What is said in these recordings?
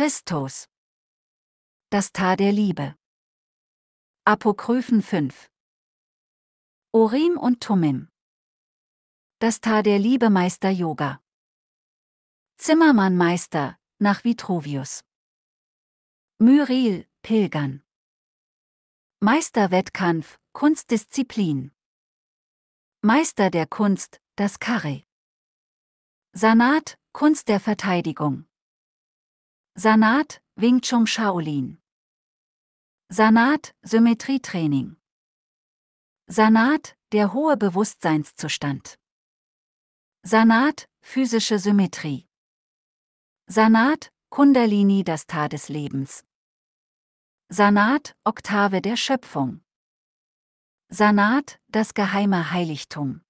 Christus. Das Tar der Liebe. Apokryphen 5. Orim und Tumim. Das Tar der Liebe Meister Yoga. Zimmermann Meister, nach Vitruvius. Myril, Pilgern. Meisterwettkampf, Kunstdisziplin. Meister der Kunst, das Karre. Sanat, Kunst der Verteidigung. Sanat, Wing Chun Shaolin. Sanat, Symmetrietraining. Sanat, der hohe Bewusstseinszustand. Sanat, physische Symmetrie. Sanat, Kundalini, das Tar des Lebens. Sanat, Oktave der Schöpfung. Sanat, das geheime Heiligtum.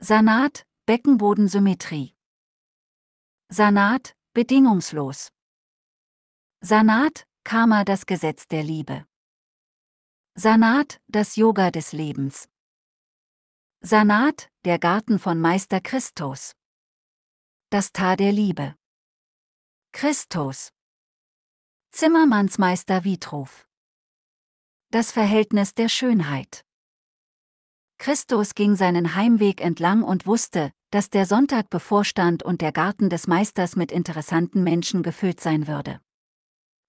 Sanat, Beckenbodensymmetrie. Sanat, bedingungslos. Sanat, Karma das Gesetz der Liebe. Sanat, das Yoga des Lebens. Sanat, der Garten von Meister Christus. Das Tar der Liebe. Christus. Zimmermannsmeister Wietruf. Das Verhältnis der Schönheit. Christus ging seinen Heimweg entlang und wusste, dass der Sonntag bevorstand und der Garten des Meisters mit interessanten Menschen gefüllt sein würde.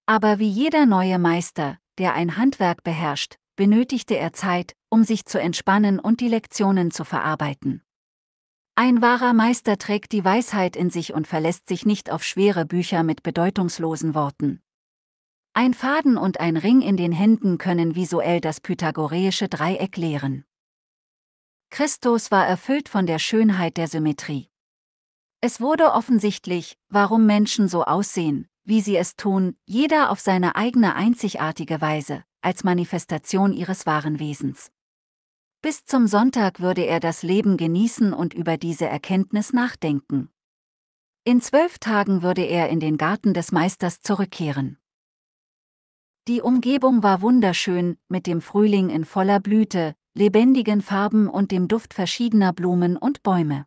Aber wie jeder neue Meister, der ein Handwerk beherrscht, benötigte er Zeit, um sich zu entspannen und die Lektionen zu verarbeiten. Ein wahrer Meister trägt die Weisheit in sich und verlässt sich nicht auf schwere Bücher mit bedeutungslosen Worten. Ein Faden und ein Ring in den Händen können visuell das pythagoreische Dreieck lehren. Christus war erfüllt von der Schönheit der Symmetrie. Es wurde offensichtlich, warum Menschen so aussehen, wie sie es tun, jeder auf seine eigene einzigartige Weise, als Manifestation ihres wahren Wesens. Bis zum Sonntag würde er das Leben genießen und über diese Erkenntnis nachdenken. In zwölf Tagen würde er in den Garten des Meisters zurückkehren. Die Umgebung war wunderschön, mit dem Frühling in voller Blüte, lebendigen Farben und dem Duft verschiedener Blumen und Bäume.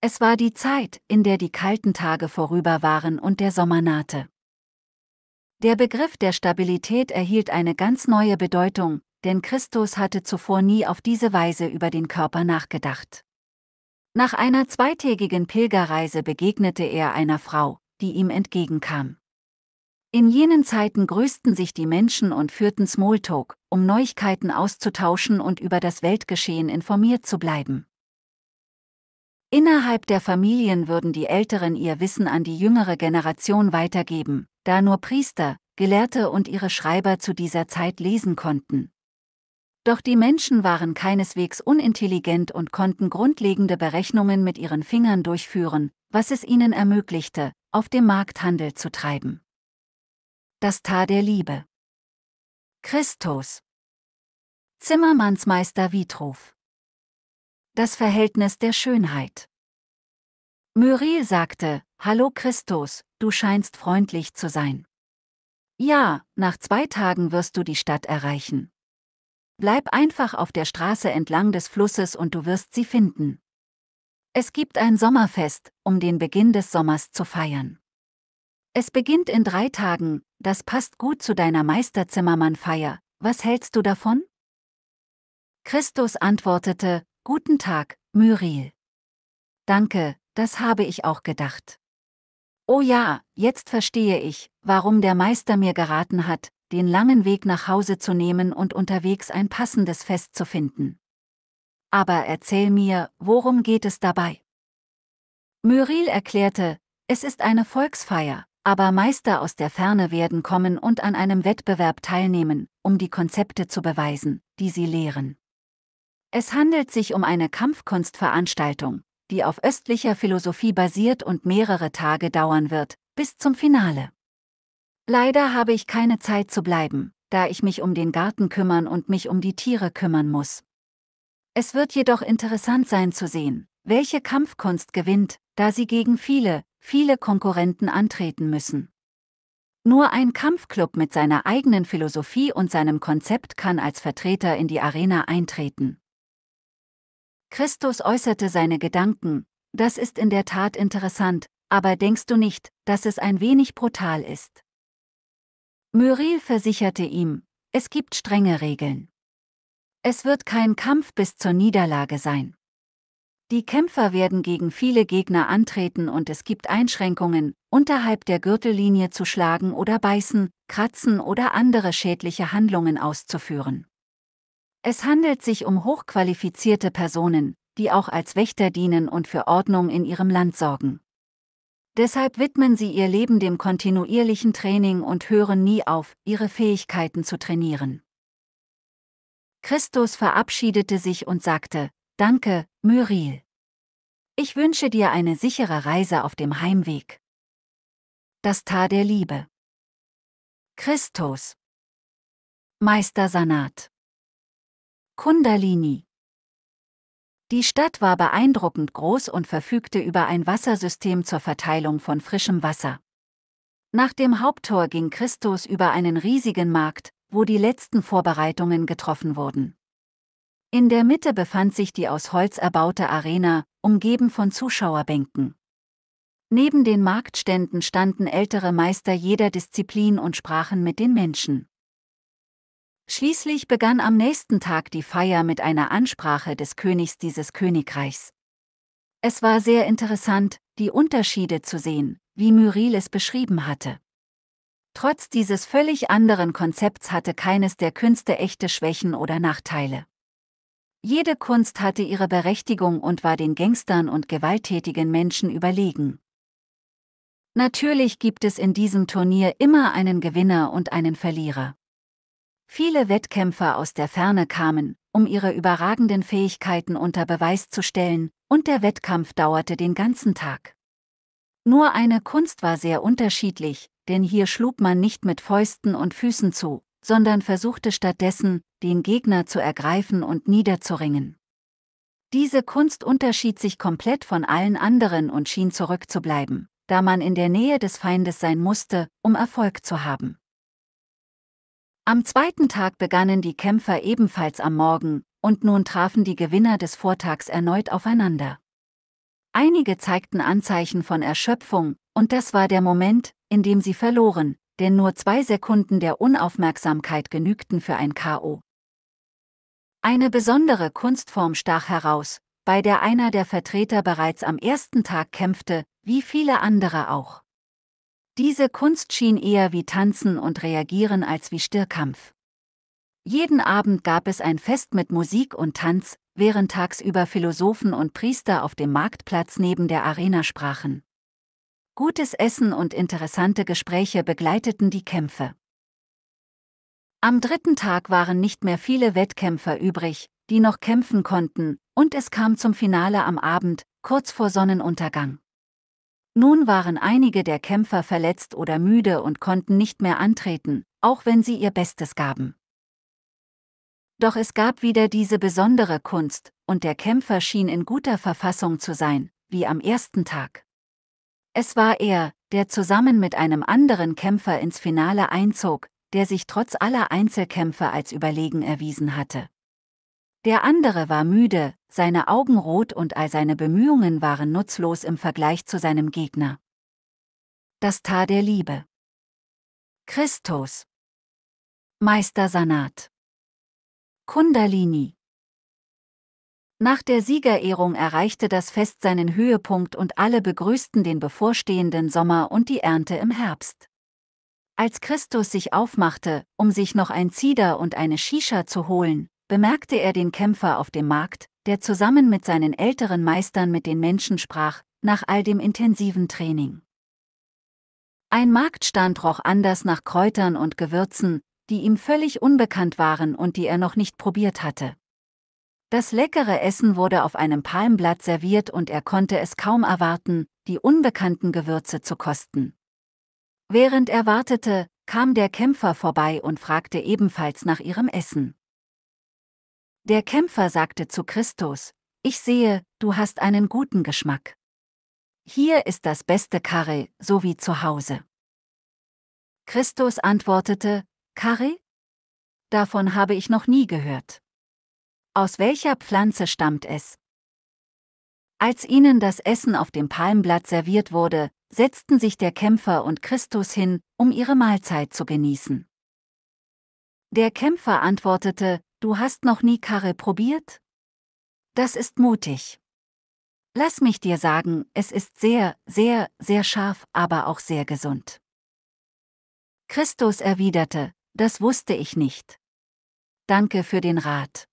Es war die Zeit, in der die kalten Tage vorüber waren und der Sommer nahte. Der Begriff der Stabilität erhielt eine ganz neue Bedeutung, denn Christus hatte zuvor nie auf diese Weise über den Körper nachgedacht. Nach einer zweitägigen Pilgerreise begegnete er einer Frau, die ihm entgegenkam. In jenen Zeiten grüßten sich die Menschen und führten Smalltalk, um Neuigkeiten auszutauschen und über das Weltgeschehen informiert zu bleiben. Innerhalb der Familien würden die Älteren ihr Wissen an die jüngere Generation weitergeben, da nur Priester, Gelehrte und ihre Schreiber zu dieser Zeit lesen konnten. Doch die Menschen waren keineswegs unintelligent und konnten grundlegende Berechnungen mit ihren Fingern durchführen, was es ihnen ermöglichte, auf dem Markt Handel zu treiben das Tar der Liebe. Christus. Zimmermannsmeister Vitruv. Das Verhältnis der Schönheit. Muriel sagte, Hallo Christus, du scheinst freundlich zu sein. Ja, nach zwei Tagen wirst du die Stadt erreichen. Bleib einfach auf der Straße entlang des Flusses und du wirst sie finden. Es gibt ein Sommerfest, um den Beginn des Sommers zu feiern. Es beginnt in drei Tagen, das passt gut zu deiner Meisterzimmermann-Feier, was hältst du davon? Christus antwortete, Guten Tag, Myril. Danke, das habe ich auch gedacht. Oh ja, jetzt verstehe ich, warum der Meister mir geraten hat, den langen Weg nach Hause zu nehmen und unterwegs ein passendes Fest zu finden. Aber erzähl mir, worum geht es dabei? Myril erklärte, es ist eine Volksfeier, aber Meister aus der Ferne werden kommen und an einem Wettbewerb teilnehmen, um die Konzepte zu beweisen, die sie lehren. Es handelt sich um eine Kampfkunstveranstaltung, die auf östlicher Philosophie basiert und mehrere Tage dauern wird, bis zum Finale. Leider habe ich keine Zeit zu bleiben, da ich mich um den Garten kümmern und mich um die Tiere kümmern muss. Es wird jedoch interessant sein zu sehen, welche Kampfkunst gewinnt, da sie gegen viele, viele Konkurrenten antreten müssen. Nur ein Kampfclub mit seiner eigenen Philosophie und seinem Konzept kann als Vertreter in die Arena eintreten. Christus äußerte seine Gedanken, das ist in der Tat interessant, aber denkst du nicht, dass es ein wenig brutal ist? Myril versicherte ihm, es gibt strenge Regeln. Es wird kein Kampf bis zur Niederlage sein. Die Kämpfer werden gegen viele Gegner antreten und es gibt Einschränkungen, unterhalb der Gürtellinie zu schlagen oder beißen, kratzen oder andere schädliche Handlungen auszuführen. Es handelt sich um hochqualifizierte Personen, die auch als Wächter dienen und für Ordnung in ihrem Land sorgen. Deshalb widmen sie ihr Leben dem kontinuierlichen Training und hören nie auf, ihre Fähigkeiten zu trainieren. Christus verabschiedete sich und sagte, Danke, Muriel. Ich wünsche dir eine sichere Reise auf dem Heimweg. Das Tar der Liebe. Christus. Meister Sanat. Kundalini. Die Stadt war beeindruckend groß und verfügte über ein Wassersystem zur Verteilung von frischem Wasser. Nach dem Haupttor ging Christus über einen riesigen Markt, wo die letzten Vorbereitungen getroffen wurden. In der Mitte befand sich die aus Holz erbaute Arena, umgeben von Zuschauerbänken. Neben den Marktständen standen ältere Meister jeder Disziplin und sprachen mit den Menschen. Schließlich begann am nächsten Tag die Feier mit einer Ansprache des Königs dieses Königreichs. Es war sehr interessant, die Unterschiede zu sehen, wie Myril es beschrieben hatte. Trotz dieses völlig anderen Konzepts hatte keines der Künste echte Schwächen oder Nachteile. Jede Kunst hatte ihre Berechtigung und war den Gangstern und gewalttätigen Menschen überlegen. Natürlich gibt es in diesem Turnier immer einen Gewinner und einen Verlierer. Viele Wettkämpfer aus der Ferne kamen, um ihre überragenden Fähigkeiten unter Beweis zu stellen, und der Wettkampf dauerte den ganzen Tag. Nur eine Kunst war sehr unterschiedlich, denn hier schlug man nicht mit Fäusten und Füßen zu, sondern versuchte stattdessen, den Gegner zu ergreifen und niederzuringen. Diese Kunst unterschied sich komplett von allen anderen und schien zurückzubleiben, da man in der Nähe des Feindes sein musste, um Erfolg zu haben. Am zweiten Tag begannen die Kämpfer ebenfalls am Morgen, und nun trafen die Gewinner des Vortags erneut aufeinander. Einige zeigten Anzeichen von Erschöpfung, und das war der Moment, in dem sie verloren, denn nur zwei Sekunden der Unaufmerksamkeit genügten für ein KO. Eine besondere Kunstform stach heraus, bei der einer der Vertreter bereits am ersten Tag kämpfte, wie viele andere auch. Diese Kunst schien eher wie Tanzen und Reagieren als wie Stierkampf. Jeden Abend gab es ein Fest mit Musik und Tanz, während tagsüber Philosophen und Priester auf dem Marktplatz neben der Arena sprachen. Gutes Essen und interessante Gespräche begleiteten die Kämpfe. Am dritten Tag waren nicht mehr viele Wettkämpfer übrig, die noch kämpfen konnten, und es kam zum Finale am Abend, kurz vor Sonnenuntergang. Nun waren einige der Kämpfer verletzt oder müde und konnten nicht mehr antreten, auch wenn sie ihr Bestes gaben. Doch es gab wieder diese besondere Kunst, und der Kämpfer schien in guter Verfassung zu sein, wie am ersten Tag. Es war er, der zusammen mit einem anderen Kämpfer ins Finale einzog, der sich trotz aller Einzelkämpfe als überlegen erwiesen hatte. Der andere war müde, seine Augen rot und all seine Bemühungen waren nutzlos im Vergleich zu seinem Gegner. Das Tar der Liebe. Christus. Meister Sanat. Kundalini. Nach der Siegerehrung erreichte das Fest seinen Höhepunkt und alle begrüßten den bevorstehenden Sommer und die Ernte im Herbst. Als Christus sich aufmachte, um sich noch ein Zieder und eine Shisha zu holen, bemerkte er den Kämpfer auf dem Markt, der zusammen mit seinen älteren Meistern mit den Menschen sprach, nach all dem intensiven Training. Ein Marktstand roch anders nach Kräutern und Gewürzen, die ihm völlig unbekannt waren und die er noch nicht probiert hatte. Das leckere Essen wurde auf einem Palmblatt serviert und er konnte es kaum erwarten, die unbekannten Gewürze zu kosten. Während er wartete, kam der Kämpfer vorbei und fragte ebenfalls nach ihrem Essen. Der Kämpfer sagte zu Christus, ich sehe, du hast einen guten Geschmack. Hier ist das beste Karre, so wie zu Hause. Christus antwortete, Karre? Davon habe ich noch nie gehört. Aus welcher Pflanze stammt es? Als ihnen das Essen auf dem Palmblatt serviert wurde, setzten sich der Kämpfer und Christus hin, um ihre Mahlzeit zu genießen. Der Kämpfer antwortete, Du hast noch nie Karre probiert? Das ist mutig. Lass mich dir sagen, es ist sehr, sehr, sehr scharf, aber auch sehr gesund. Christus erwiderte, das wusste ich nicht. Danke für den Rat.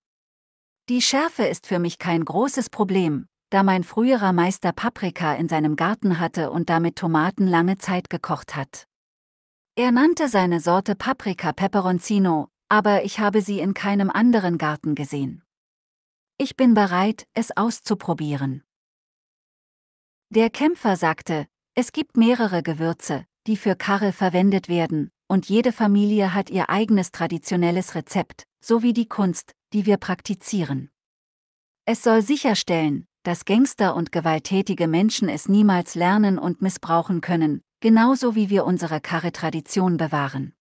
Die Schärfe ist für mich kein großes Problem, da mein früherer Meister Paprika in seinem Garten hatte und damit Tomaten lange Zeit gekocht hat. Er nannte seine Sorte Paprika Peperoncino, aber ich habe sie in keinem anderen Garten gesehen. Ich bin bereit, es auszuprobieren. Der Kämpfer sagte, es gibt mehrere Gewürze, die für Karre verwendet werden, und jede Familie hat ihr eigenes traditionelles Rezept, sowie die Kunst, die wir praktizieren. Es soll sicherstellen, dass Gangster und gewalttätige Menschen es niemals lernen und missbrauchen können, genauso wie wir unsere Karre-Tradition bewahren.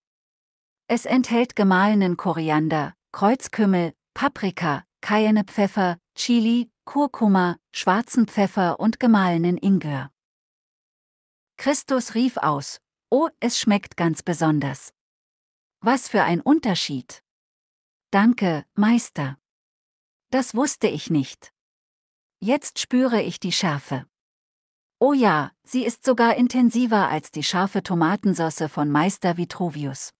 Es enthält gemahlenen Koriander, Kreuzkümmel, Paprika, Cayennepfeffer, Chili, Kurkuma, schwarzen Pfeffer und gemahlenen Ingwer. Christus rief aus, Oh, es schmeckt ganz besonders. Was für ein Unterschied! Danke, Meister. Das wusste ich nicht. Jetzt spüre ich die Schärfe. Oh ja, sie ist sogar intensiver als die scharfe Tomatensauce von Meister Vitruvius.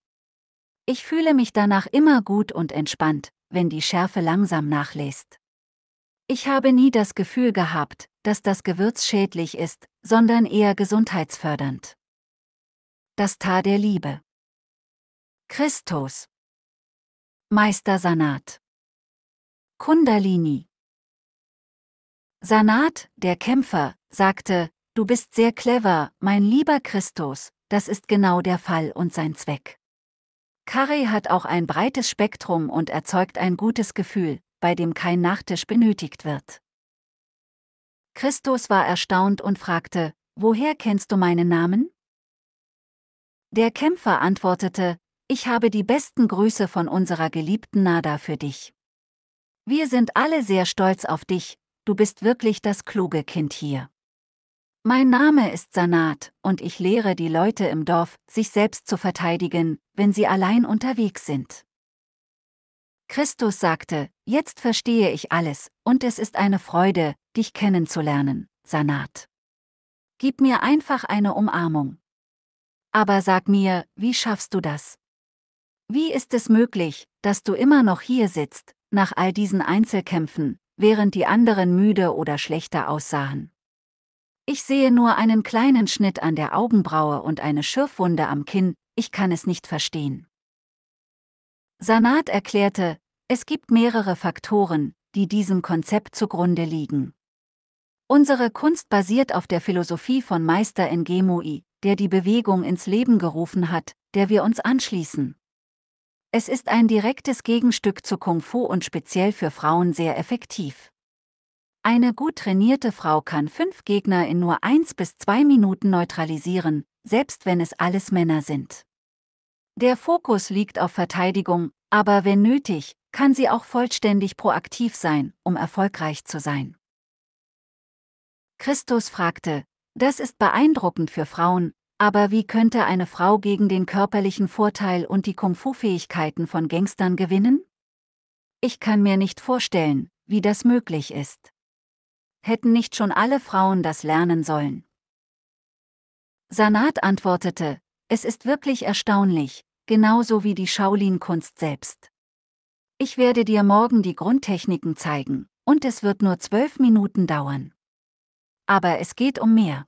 Ich fühle mich danach immer gut und entspannt, wenn die Schärfe langsam nachlässt. Ich habe nie das Gefühl gehabt, dass das Gewürz schädlich ist, sondern eher gesundheitsfördernd. Das Tar der Liebe. Christus. Meister Sanat. Kundalini. Sanat, der Kämpfer, sagte, Du bist sehr clever, mein lieber Christus, das ist genau der Fall und sein Zweck. Curry hat auch ein breites Spektrum und erzeugt ein gutes Gefühl, bei dem kein Nachtisch benötigt wird. Christus war erstaunt und fragte, Woher kennst du meinen Namen? Der Kämpfer antwortete, ich habe die besten Grüße von unserer geliebten Nada für dich. Wir sind alle sehr stolz auf dich, du bist wirklich das kluge Kind hier. Mein Name ist Sanat und ich lehre die Leute im Dorf, sich selbst zu verteidigen, wenn sie allein unterwegs sind. Christus sagte, jetzt verstehe ich alles, und es ist eine Freude, dich kennenzulernen, Sanat. Gib mir einfach eine Umarmung. Aber sag mir, wie schaffst du das? Wie ist es möglich, dass du immer noch hier sitzt, nach all diesen Einzelkämpfen, während die anderen müde oder schlechter aussahen? Ich sehe nur einen kleinen Schnitt an der Augenbraue und eine Schürfwunde am Kinn, ich kann es nicht verstehen. Sanat erklärte, es gibt mehrere Faktoren, die diesem Konzept zugrunde liegen. Unsere Kunst basiert auf der Philosophie von Meister Ngemui, der die Bewegung ins Leben gerufen hat, der wir uns anschließen. Es ist ein direktes Gegenstück zu Kung Fu und speziell für Frauen sehr effektiv. Eine gut trainierte Frau kann fünf Gegner in nur eins bis zwei Minuten neutralisieren, selbst wenn es alles Männer sind. Der Fokus liegt auf Verteidigung, aber wenn nötig, kann sie auch vollständig proaktiv sein, um erfolgreich zu sein. Christus fragte, das ist beeindruckend für Frauen, aber wie könnte eine Frau gegen den körperlichen Vorteil und die Kung-Fu-Fähigkeiten von Gangstern gewinnen? Ich kann mir nicht vorstellen, wie das möglich ist. Hätten nicht schon alle Frauen das lernen sollen? Sanat antwortete, es ist wirklich erstaunlich, genauso wie die Shaolin-Kunst selbst. Ich werde dir morgen die Grundtechniken zeigen, und es wird nur zwölf Minuten dauern. Aber es geht um mehr.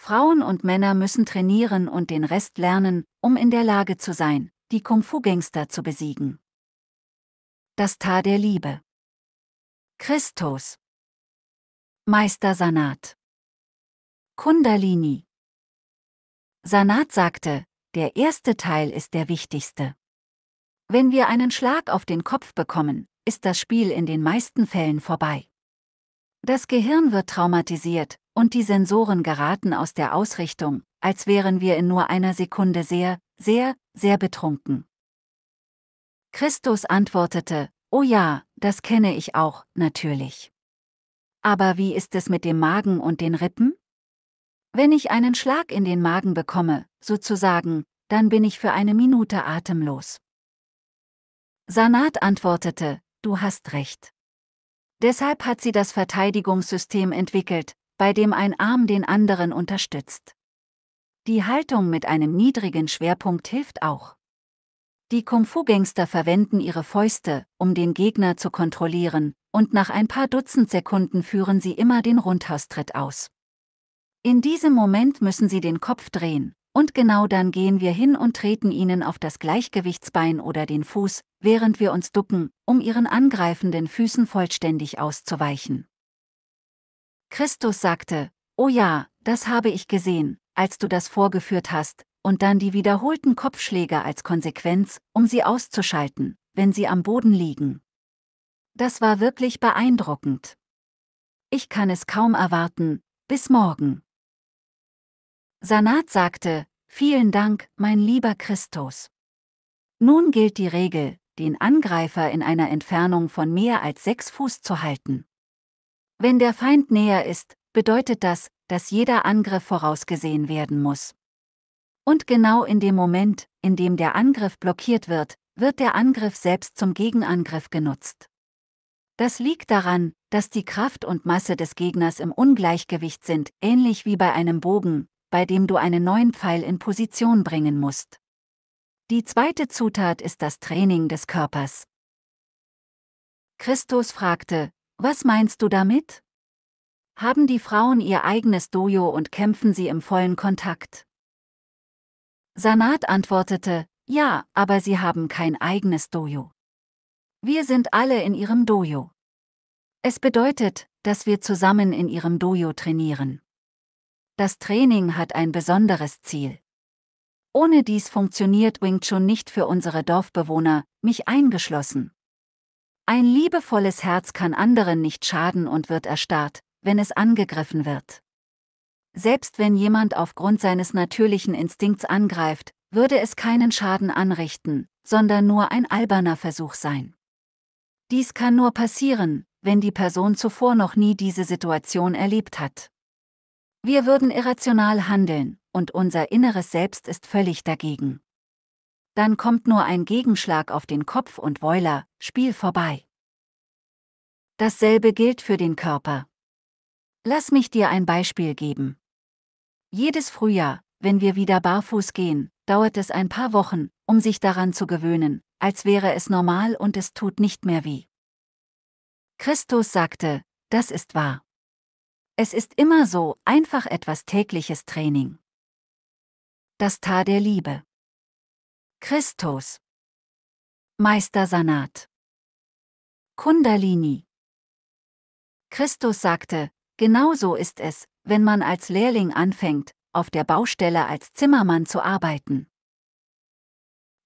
Frauen und Männer müssen trainieren und den Rest lernen, um in der Lage zu sein, die Kung-Fu-Gangster zu besiegen. Das Tar der Liebe. Christus. Meister Sanat. Kundalini. Sanat sagte, der erste Teil ist der wichtigste. Wenn wir einen Schlag auf den Kopf bekommen, ist das Spiel in den meisten Fällen vorbei. Das Gehirn wird traumatisiert, und die Sensoren geraten aus der Ausrichtung, als wären wir in nur einer Sekunde sehr, sehr, sehr betrunken. Christus antwortete, Oh ja, das kenne ich auch, natürlich. Aber wie ist es mit dem Magen und den Rippen? Wenn ich einen Schlag in den Magen bekomme, sozusagen, dann bin ich für eine Minute atemlos. Sanat antwortete, du hast recht. Deshalb hat sie das Verteidigungssystem entwickelt, bei dem ein Arm den anderen unterstützt. Die Haltung mit einem niedrigen Schwerpunkt hilft auch. Die Kung-Fu-Gangster verwenden ihre Fäuste, um den Gegner zu kontrollieren, und nach ein paar Dutzend Sekunden führen sie immer den Rundhaustritt aus. In diesem Moment müssen sie den Kopf drehen, und genau dann gehen wir hin und treten ihnen auf das Gleichgewichtsbein oder den Fuß, während wir uns ducken, um ihren angreifenden Füßen vollständig auszuweichen. Christus sagte, Oh ja, das habe ich gesehen, als du das vorgeführt hast, und dann die wiederholten Kopfschläge als Konsequenz, um sie auszuschalten, wenn sie am Boden liegen. Das war wirklich beeindruckend. Ich kann es kaum erwarten, bis morgen. Sanat sagte, Vielen Dank, mein lieber Christus. Nun gilt die Regel, den Angreifer in einer Entfernung von mehr als sechs Fuß zu halten. Wenn der Feind näher ist, bedeutet das, dass jeder Angriff vorausgesehen werden muss. Und genau in dem Moment, in dem der Angriff blockiert wird, wird der Angriff selbst zum Gegenangriff genutzt. Das liegt daran, dass die Kraft und Masse des Gegners im Ungleichgewicht sind, ähnlich wie bei einem Bogen, bei dem du einen neuen Pfeil in Position bringen musst. Die zweite Zutat ist das Training des Körpers. Christus fragte, was meinst du damit? Haben die Frauen ihr eigenes Dojo und kämpfen sie im vollen Kontakt? Sanat antwortete, ja, aber sie haben kein eigenes Dojo. Wir sind alle in ihrem Dojo. Es bedeutet, dass wir zusammen in ihrem Dojo trainieren. Das Training hat ein besonderes Ziel. Ohne dies funktioniert Wing Chun nicht für unsere Dorfbewohner, mich eingeschlossen. Ein liebevolles Herz kann anderen nicht schaden und wird erstarrt, wenn es angegriffen wird. Selbst wenn jemand aufgrund seines natürlichen Instinkts angreift, würde es keinen Schaden anrichten, sondern nur ein alberner Versuch sein. Dies kann nur passieren, wenn die Person zuvor noch nie diese Situation erlebt hat. Wir würden irrational handeln, und unser inneres Selbst ist völlig dagegen dann kommt nur ein Gegenschlag auf den Kopf und Voila, Spiel vorbei. Dasselbe gilt für den Körper. Lass mich dir ein Beispiel geben. Jedes Frühjahr, wenn wir wieder barfuß gehen, dauert es ein paar Wochen, um sich daran zu gewöhnen, als wäre es normal und es tut nicht mehr weh. Christus sagte, das ist wahr. Es ist immer so, einfach etwas tägliches Training. Das Tar der Liebe. Christus. Meister Sanat. Kundalini. Christus sagte, genauso ist es, wenn man als Lehrling anfängt, auf der Baustelle als Zimmermann zu arbeiten.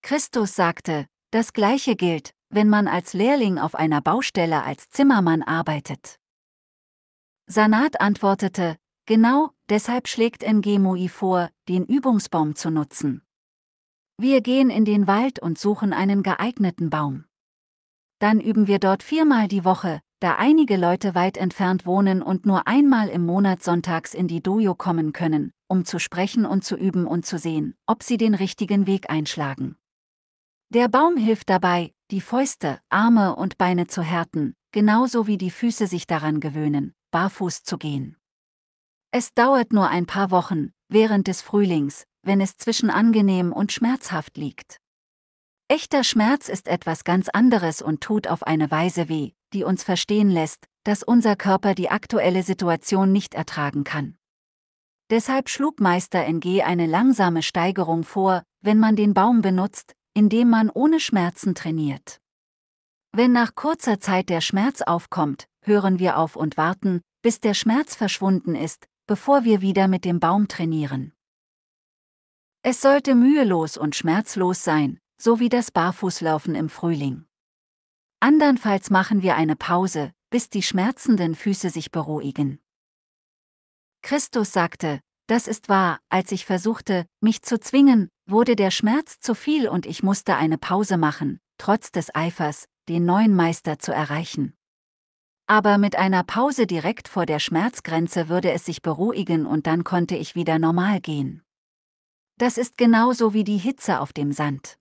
Christus sagte, das gleiche gilt, wenn man als Lehrling auf einer Baustelle als Zimmermann arbeitet. Sanat antwortete, genau, deshalb schlägt MG vor, den Übungsbaum zu nutzen. Wir gehen in den Wald und suchen einen geeigneten Baum. Dann üben wir dort viermal die Woche, da einige Leute weit entfernt wohnen und nur einmal im Monat sonntags in die Dojo kommen können, um zu sprechen und zu üben und zu sehen, ob sie den richtigen Weg einschlagen. Der Baum hilft dabei, die Fäuste, Arme und Beine zu härten, genauso wie die Füße sich daran gewöhnen, barfuß zu gehen. Es dauert nur ein paar Wochen, während des Frühlings, wenn es zwischen angenehm und schmerzhaft liegt. Echter Schmerz ist etwas ganz anderes und tut auf eine Weise weh, die uns verstehen lässt, dass unser Körper die aktuelle Situation nicht ertragen kann. Deshalb schlug Meister NG eine langsame Steigerung vor, wenn man den Baum benutzt, indem man ohne Schmerzen trainiert. Wenn nach kurzer Zeit der Schmerz aufkommt, hören wir auf und warten, bis der Schmerz verschwunden ist, bevor wir wieder mit dem Baum trainieren. Es sollte mühelos und schmerzlos sein, so wie das Barfußlaufen im Frühling. Andernfalls machen wir eine Pause, bis die schmerzenden Füße sich beruhigen. Christus sagte, das ist wahr, als ich versuchte, mich zu zwingen, wurde der Schmerz zu viel und ich musste eine Pause machen, trotz des Eifers, den neuen Meister zu erreichen. Aber mit einer Pause direkt vor der Schmerzgrenze würde es sich beruhigen und dann konnte ich wieder normal gehen. Das ist genauso wie die Hitze auf dem Sand.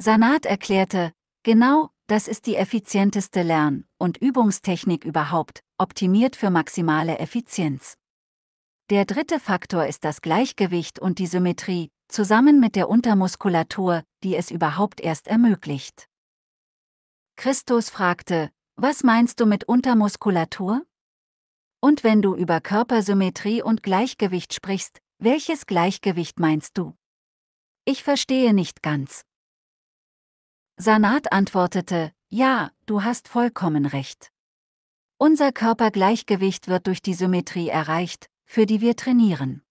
Sanat erklärte, genau, das ist die effizienteste Lern- und Übungstechnik überhaupt, optimiert für maximale Effizienz. Der dritte Faktor ist das Gleichgewicht und die Symmetrie, zusammen mit der Untermuskulatur, die es überhaupt erst ermöglicht. Christus fragte, was meinst du mit Untermuskulatur? Und wenn du über Körpersymmetrie und Gleichgewicht sprichst, welches Gleichgewicht meinst du? Ich verstehe nicht ganz. Sanat antwortete, ja, du hast vollkommen recht. Unser Körpergleichgewicht wird durch die Symmetrie erreicht, für die wir trainieren.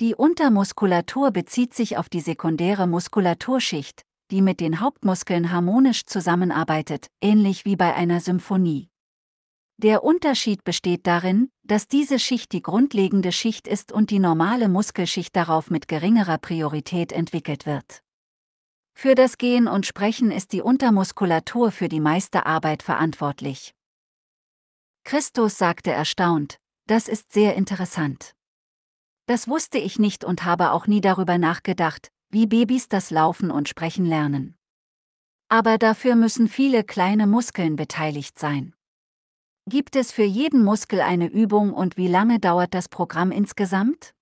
Die Untermuskulatur bezieht sich auf die sekundäre Muskulaturschicht, die mit den Hauptmuskeln harmonisch zusammenarbeitet, ähnlich wie bei einer Symphonie. Der Unterschied besteht darin, dass diese Schicht die grundlegende Schicht ist und die normale Muskelschicht darauf mit geringerer Priorität entwickelt wird. Für das Gehen und Sprechen ist die Untermuskulatur für die meiste Arbeit verantwortlich. Christus sagte erstaunt, das ist sehr interessant. Das wusste ich nicht und habe auch nie darüber nachgedacht, wie Babys das Laufen und Sprechen lernen. Aber dafür müssen viele kleine Muskeln beteiligt sein. Gibt es für jeden Muskel eine Übung und wie lange dauert das Programm insgesamt?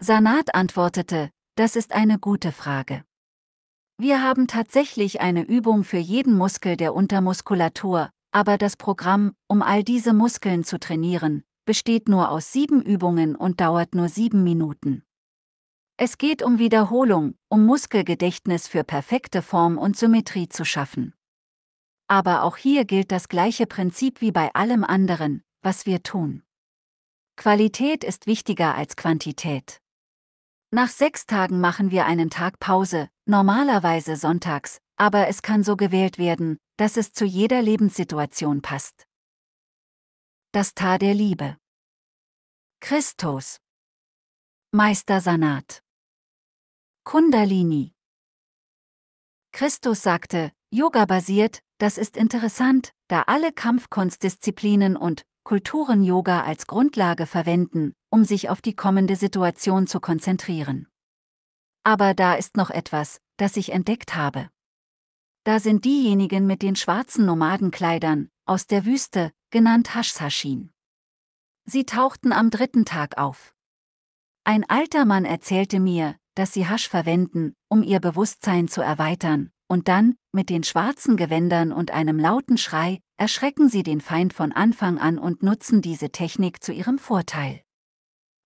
Sanat antwortete, das ist eine gute Frage. Wir haben tatsächlich eine Übung für jeden Muskel der Untermuskulatur, aber das Programm, um all diese Muskeln zu trainieren, besteht nur aus sieben Übungen und dauert nur sieben Minuten. Es geht um Wiederholung, um Muskelgedächtnis für perfekte Form und Symmetrie zu schaffen. Aber auch hier gilt das gleiche Prinzip wie bei allem anderen, was wir tun. Qualität ist wichtiger als Quantität. Nach sechs Tagen machen wir einen Tag Pause, normalerweise sonntags, aber es kann so gewählt werden, dass es zu jeder Lebenssituation passt. Das Tar der Liebe. Christus. Meister Sanat. Kundalini. Christus sagte, Yoga basiert, das ist interessant, da alle Kampfkunstdisziplinen und Kulturen Yoga als Grundlage verwenden, um sich auf die kommende Situation zu konzentrieren. Aber da ist noch etwas, das ich entdeckt habe. Da sind diejenigen mit den schwarzen Nomadenkleidern, aus der Wüste, genannt Hashsashin. Sie tauchten am dritten Tag auf. Ein alter Mann erzählte mir, dass sie Hasch verwenden, um ihr Bewusstsein zu erweitern, und dann, mit den schwarzen Gewändern und einem lauten Schrei, erschrecken sie den Feind von Anfang an und nutzen diese Technik zu ihrem Vorteil.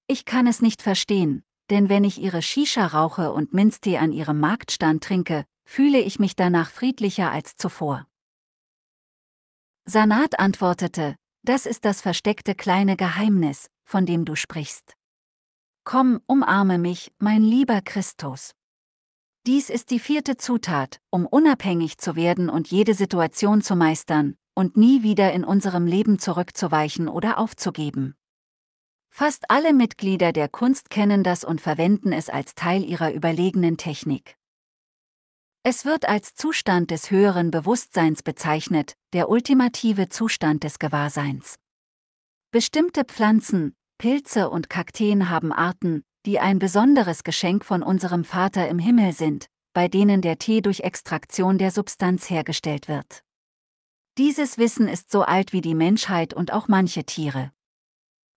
Ich kann es nicht verstehen, denn wenn ich ihre Shisha rauche und Minztee an ihrem Marktstand trinke, fühle ich mich danach friedlicher als zuvor. Sanat antwortete, das ist das versteckte kleine Geheimnis, von dem du sprichst. Komm, umarme mich, mein lieber Christus. Dies ist die vierte Zutat, um unabhängig zu werden und jede Situation zu meistern und nie wieder in unserem Leben zurückzuweichen oder aufzugeben. Fast alle Mitglieder der Kunst kennen das und verwenden es als Teil ihrer überlegenen Technik. Es wird als Zustand des höheren Bewusstseins bezeichnet, der ultimative Zustand des Gewahrseins. Bestimmte Pflanzen, Pilze und Kakteen haben Arten, die ein besonderes Geschenk von unserem Vater im Himmel sind, bei denen der Tee durch Extraktion der Substanz hergestellt wird. Dieses Wissen ist so alt wie die Menschheit und auch manche Tiere.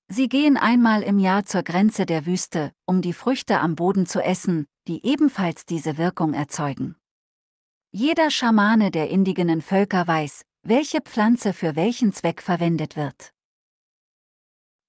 Sie gehen einmal im Jahr zur Grenze der Wüste, um die Früchte am Boden zu essen, die ebenfalls diese Wirkung erzeugen. Jeder Schamane der indigenen Völker weiß, welche Pflanze für welchen Zweck verwendet wird.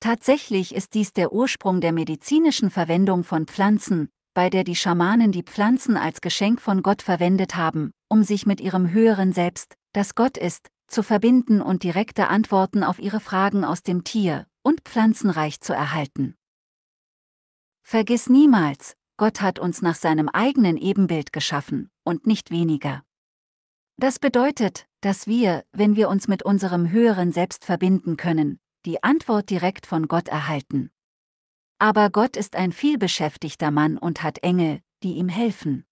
Tatsächlich ist dies der Ursprung der medizinischen Verwendung von Pflanzen, bei der die Schamanen die Pflanzen als Geschenk von Gott verwendet haben, um sich mit ihrem höheren Selbst, das Gott ist, zu verbinden und direkte Antworten auf ihre Fragen aus dem Tier- und Pflanzenreich zu erhalten. Vergiss niemals, Gott hat uns nach seinem eigenen Ebenbild geschaffen, und nicht weniger. Das bedeutet, dass wir, wenn wir uns mit unserem höheren Selbst verbinden können, die Antwort direkt von Gott erhalten. Aber Gott ist ein vielbeschäftigter Mann und hat Engel, die ihm helfen.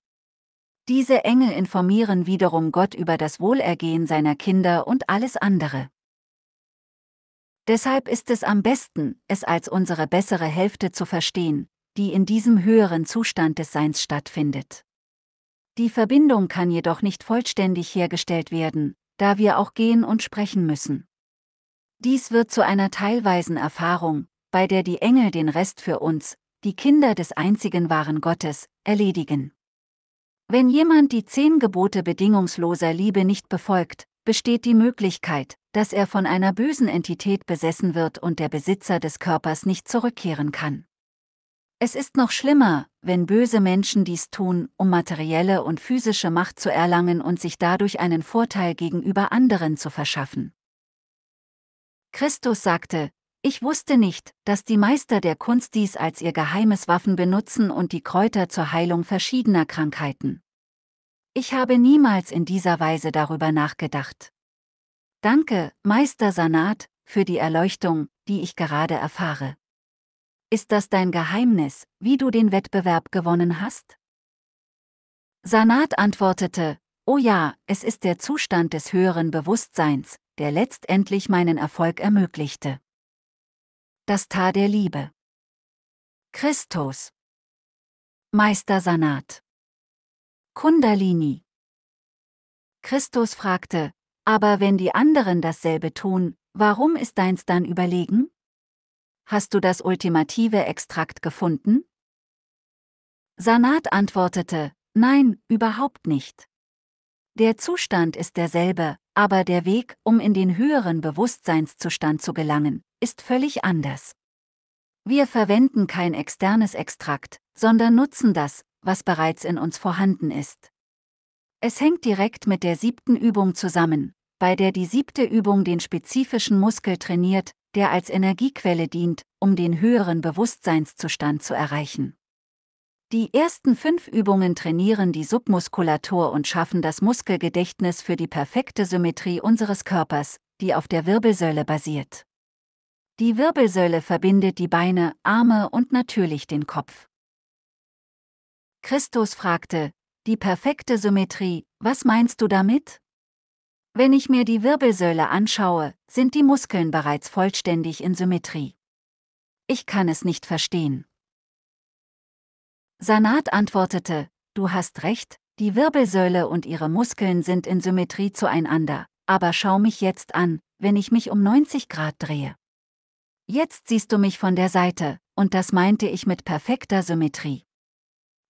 Diese Engel informieren wiederum Gott über das Wohlergehen seiner Kinder und alles andere. Deshalb ist es am besten, es als unsere bessere Hälfte zu verstehen, die in diesem höheren Zustand des Seins stattfindet. Die Verbindung kann jedoch nicht vollständig hergestellt werden, da wir auch gehen und sprechen müssen. Dies wird zu einer teilweisen Erfahrung, bei der die Engel den Rest für uns, die Kinder des einzigen wahren Gottes, erledigen. Wenn jemand die zehn Gebote bedingungsloser Liebe nicht befolgt, besteht die Möglichkeit, dass er von einer bösen Entität besessen wird und der Besitzer des Körpers nicht zurückkehren kann. Es ist noch schlimmer, wenn böse Menschen dies tun, um materielle und physische Macht zu erlangen und sich dadurch einen Vorteil gegenüber anderen zu verschaffen. Christus sagte, ich wusste nicht, dass die Meister der Kunst dies als ihr geheimes Waffen benutzen und die Kräuter zur Heilung verschiedener Krankheiten. Ich habe niemals in dieser Weise darüber nachgedacht. Danke, Meister Sanat, für die Erleuchtung, die ich gerade erfahre. Ist das dein Geheimnis, wie du den Wettbewerb gewonnen hast? Sanat antwortete, Oh ja, es ist der Zustand des höheren Bewusstseins, der letztendlich meinen Erfolg ermöglichte. Das Tar der Liebe. Christus. Meister Sanat. Kundalini. Christus fragte, aber wenn die anderen dasselbe tun, warum ist deins dann überlegen? Hast du das ultimative Extrakt gefunden? Sanat antwortete, nein, überhaupt nicht. Der Zustand ist derselbe, aber der Weg, um in den höheren Bewusstseinszustand zu gelangen, ist völlig anders. Wir verwenden kein externes Extrakt, sondern nutzen das, was bereits in uns vorhanden ist. Es hängt direkt mit der siebten Übung zusammen, bei der die siebte Übung den spezifischen Muskel trainiert, der als Energiequelle dient, um den höheren Bewusstseinszustand zu erreichen. Die ersten fünf Übungen trainieren die Submuskulatur und schaffen das Muskelgedächtnis für die perfekte Symmetrie unseres Körpers, die auf der Wirbelsäule basiert. Die Wirbelsäule verbindet die Beine, Arme und natürlich den Kopf. Christus fragte, die perfekte Symmetrie, was meinst du damit? Wenn ich mir die Wirbelsäule anschaue, sind die Muskeln bereits vollständig in Symmetrie. Ich kann es nicht verstehen. Sanat antwortete, du hast recht, die Wirbelsäule und ihre Muskeln sind in Symmetrie zueinander, aber schau mich jetzt an, wenn ich mich um 90 Grad drehe. Jetzt siehst du mich von der Seite, und das meinte ich mit perfekter Symmetrie.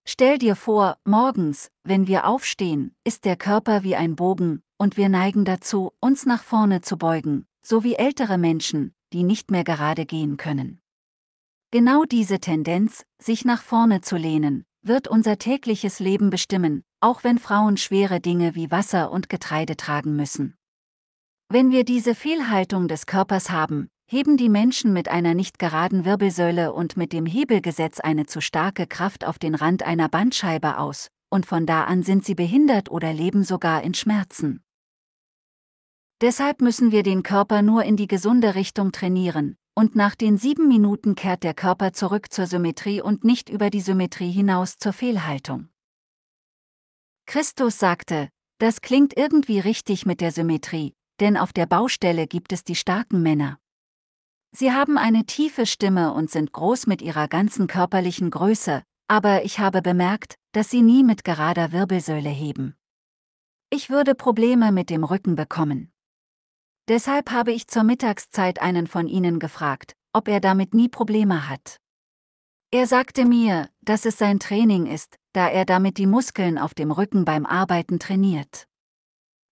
Stell dir vor, morgens, wenn wir aufstehen, ist der Körper wie ein Bogen, und wir neigen dazu, uns nach vorne zu beugen, so wie ältere Menschen, die nicht mehr gerade gehen können. Genau diese Tendenz, sich nach vorne zu lehnen, wird unser tägliches Leben bestimmen, auch wenn Frauen schwere Dinge wie Wasser und Getreide tragen müssen. Wenn wir diese Fehlhaltung des Körpers haben, heben die Menschen mit einer nicht geraden Wirbelsäule und mit dem Hebelgesetz eine zu starke Kraft auf den Rand einer Bandscheibe aus, und von da an sind sie behindert oder leben sogar in Schmerzen. Deshalb müssen wir den Körper nur in die gesunde Richtung trainieren, und nach den sieben Minuten kehrt der Körper zurück zur Symmetrie und nicht über die Symmetrie hinaus zur Fehlhaltung. Christus sagte, das klingt irgendwie richtig mit der Symmetrie, denn auf der Baustelle gibt es die starken Männer. Sie haben eine tiefe Stimme und sind groß mit ihrer ganzen körperlichen Größe, aber ich habe bemerkt, dass sie nie mit gerader Wirbelsäule heben. Ich würde Probleme mit dem Rücken bekommen. Deshalb habe ich zur Mittagszeit einen von ihnen gefragt, ob er damit nie Probleme hat. Er sagte mir, dass es sein Training ist, da er damit die Muskeln auf dem Rücken beim Arbeiten trainiert.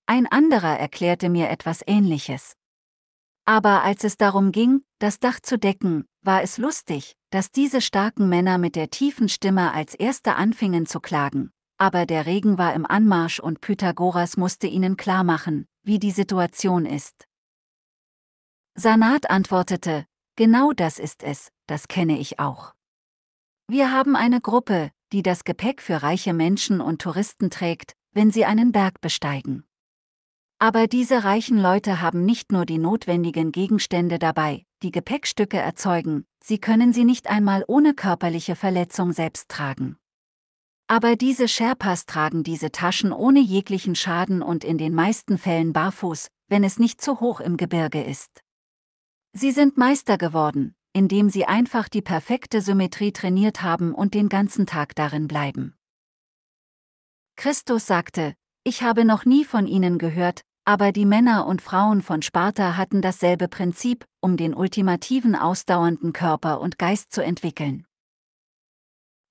Ein anderer erklärte mir etwas Ähnliches. Aber als es darum ging, das Dach zu decken, war es lustig, dass diese starken Männer mit der tiefen Stimme als erste anfingen zu klagen, aber der Regen war im Anmarsch und Pythagoras musste ihnen klarmachen, wie die Situation ist. Sanat antwortete, genau das ist es, das kenne ich auch. Wir haben eine Gruppe, die das Gepäck für reiche Menschen und Touristen trägt, wenn sie einen Berg besteigen. Aber diese reichen Leute haben nicht nur die notwendigen Gegenstände dabei, die Gepäckstücke erzeugen, sie können sie nicht einmal ohne körperliche Verletzung selbst tragen. Aber diese Sherpas tragen diese Taschen ohne jeglichen Schaden und in den meisten Fällen barfuß, wenn es nicht zu hoch im Gebirge ist. Sie sind Meister geworden, indem sie einfach die perfekte Symmetrie trainiert haben und den ganzen Tag darin bleiben. Christus sagte, ich habe noch nie von ihnen gehört, aber die Männer und Frauen von Sparta hatten dasselbe Prinzip, um den ultimativen ausdauernden Körper und Geist zu entwickeln.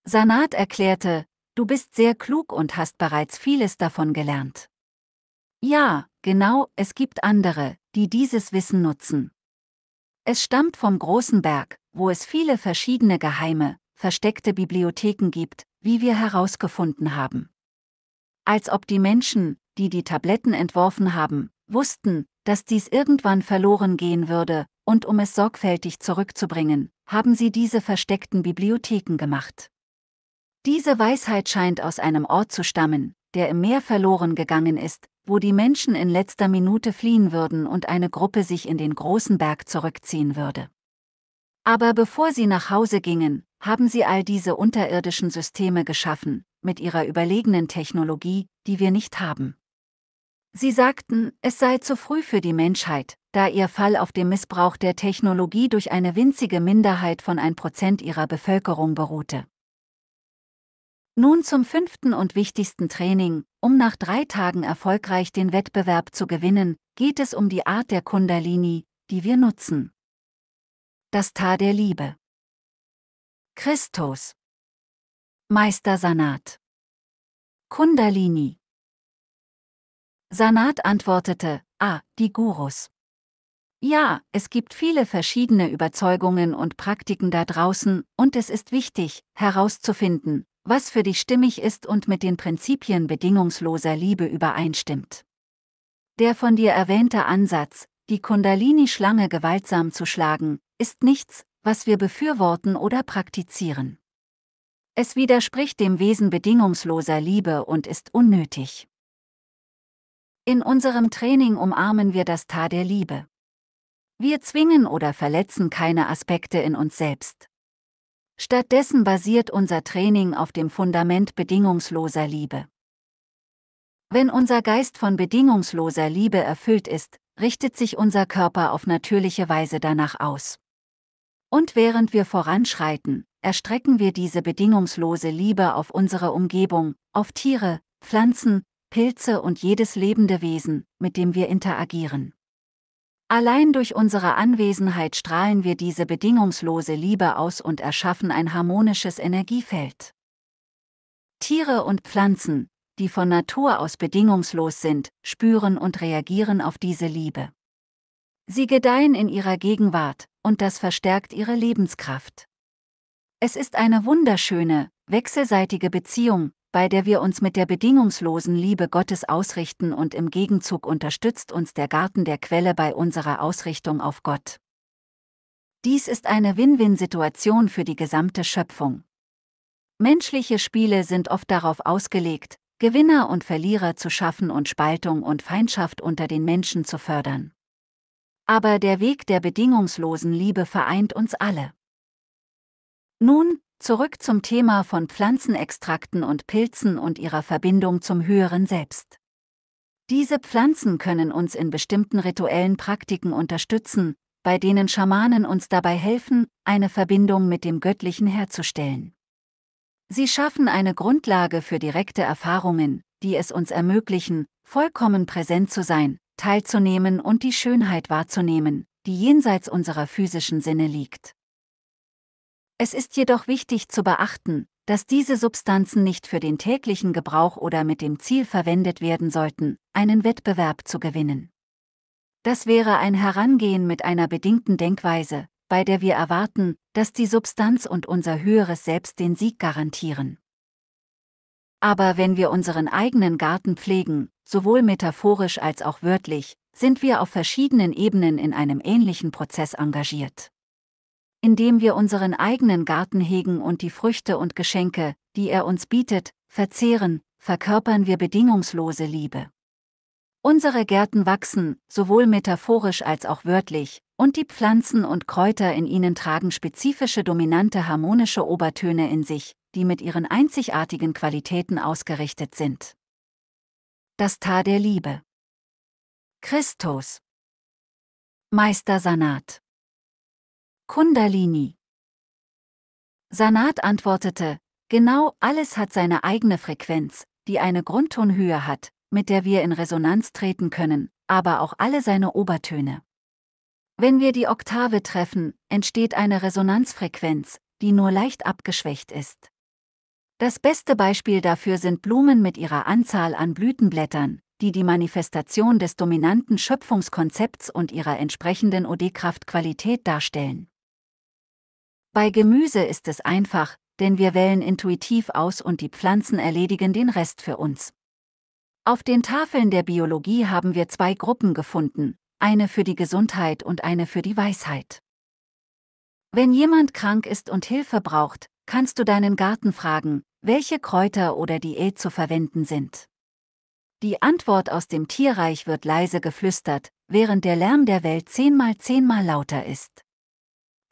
Sanat erklärte, Du bist sehr klug und hast bereits vieles davon gelernt. Ja, genau, es gibt andere, die dieses Wissen nutzen. Es stammt vom großen Berg, wo es viele verschiedene geheime, versteckte Bibliotheken gibt, wie wir herausgefunden haben. Als ob die Menschen, die die Tabletten entworfen haben, wussten, dass dies irgendwann verloren gehen würde, und um es sorgfältig zurückzubringen, haben sie diese versteckten Bibliotheken gemacht. Diese Weisheit scheint aus einem Ort zu stammen, der im Meer verloren gegangen ist, wo die Menschen in letzter Minute fliehen würden und eine Gruppe sich in den großen Berg zurückziehen würde. Aber bevor sie nach Hause gingen, haben sie all diese unterirdischen Systeme geschaffen, mit ihrer überlegenen Technologie, die wir nicht haben. Sie sagten, es sei zu früh für die Menschheit, da ihr Fall auf dem Missbrauch der Technologie durch eine winzige Minderheit von ein Prozent ihrer Bevölkerung beruhte. Nun zum fünften und wichtigsten Training, um nach drei Tagen erfolgreich den Wettbewerb zu gewinnen, geht es um die Art der Kundalini, die wir nutzen. Das Tar der Liebe. Christus. Meister Sanat. Kundalini. Sanat antwortete, ah, die Gurus. Ja, es gibt viele verschiedene Überzeugungen und Praktiken da draußen, und es ist wichtig, herauszufinden, was für dich stimmig ist und mit den Prinzipien bedingungsloser Liebe übereinstimmt. Der von dir erwähnte Ansatz, die Kundalini-Schlange gewaltsam zu schlagen, ist nichts, was wir befürworten oder praktizieren. Es widerspricht dem Wesen bedingungsloser Liebe und ist unnötig. In unserem Training umarmen wir das Tar der Liebe. Wir zwingen oder verletzen keine Aspekte in uns selbst. Stattdessen basiert unser Training auf dem Fundament bedingungsloser Liebe. Wenn unser Geist von bedingungsloser Liebe erfüllt ist, richtet sich unser Körper auf natürliche Weise danach aus. Und während wir voranschreiten, erstrecken wir diese bedingungslose Liebe auf unsere Umgebung, auf Tiere, Pflanzen, Pilze und jedes lebende Wesen, mit dem wir interagieren. Allein durch unsere Anwesenheit strahlen wir diese bedingungslose Liebe aus und erschaffen ein harmonisches Energiefeld. Tiere und Pflanzen, die von Natur aus bedingungslos sind, spüren und reagieren auf diese Liebe. Sie gedeihen in ihrer Gegenwart, und das verstärkt ihre Lebenskraft. Es ist eine wunderschöne, wechselseitige Beziehung, bei der wir uns mit der bedingungslosen Liebe Gottes ausrichten und im Gegenzug unterstützt uns der Garten der Quelle bei unserer Ausrichtung auf Gott. Dies ist eine Win-Win-Situation für die gesamte Schöpfung. Menschliche Spiele sind oft darauf ausgelegt, Gewinner und Verlierer zu schaffen und Spaltung und Feindschaft unter den Menschen zu fördern. Aber der Weg der bedingungslosen Liebe vereint uns alle. Nun, Zurück zum Thema von Pflanzenextrakten und Pilzen und ihrer Verbindung zum höheren Selbst. Diese Pflanzen können uns in bestimmten rituellen Praktiken unterstützen, bei denen Schamanen uns dabei helfen, eine Verbindung mit dem Göttlichen herzustellen. Sie schaffen eine Grundlage für direkte Erfahrungen, die es uns ermöglichen, vollkommen präsent zu sein, teilzunehmen und die Schönheit wahrzunehmen, die jenseits unserer physischen Sinne liegt. Es ist jedoch wichtig zu beachten, dass diese Substanzen nicht für den täglichen Gebrauch oder mit dem Ziel verwendet werden sollten, einen Wettbewerb zu gewinnen. Das wäre ein Herangehen mit einer bedingten Denkweise, bei der wir erwarten, dass die Substanz und unser höheres Selbst den Sieg garantieren. Aber wenn wir unseren eigenen Garten pflegen, sowohl metaphorisch als auch wörtlich, sind wir auf verschiedenen Ebenen in einem ähnlichen Prozess engagiert indem wir unseren eigenen Garten hegen und die Früchte und Geschenke, die er uns bietet, verzehren, verkörpern wir bedingungslose Liebe. Unsere Gärten wachsen, sowohl metaphorisch als auch wörtlich, und die Pflanzen und Kräuter in ihnen tragen spezifische dominante harmonische Obertöne in sich, die mit ihren einzigartigen Qualitäten ausgerichtet sind. Das Tar der Liebe. Christus. Meister Sanat. Kundalini. Sanat antwortete, genau alles hat seine eigene Frequenz, die eine Grundtonhöhe hat, mit der wir in Resonanz treten können, aber auch alle seine Obertöne. Wenn wir die Oktave treffen, entsteht eine Resonanzfrequenz, die nur leicht abgeschwächt ist. Das beste Beispiel dafür sind Blumen mit ihrer Anzahl an Blütenblättern, die die Manifestation des dominanten Schöpfungskonzepts und ihrer entsprechenden OD-Kraftqualität darstellen. Bei Gemüse ist es einfach, denn wir wählen intuitiv aus und die Pflanzen erledigen den Rest für uns. Auf den Tafeln der Biologie haben wir zwei Gruppen gefunden, eine für die Gesundheit und eine für die Weisheit. Wenn jemand krank ist und Hilfe braucht, kannst du deinen Garten fragen, welche Kräuter oder Diät zu verwenden sind. Die Antwort aus dem Tierreich wird leise geflüstert, während der Lärm der Welt zehnmal zehnmal lauter ist.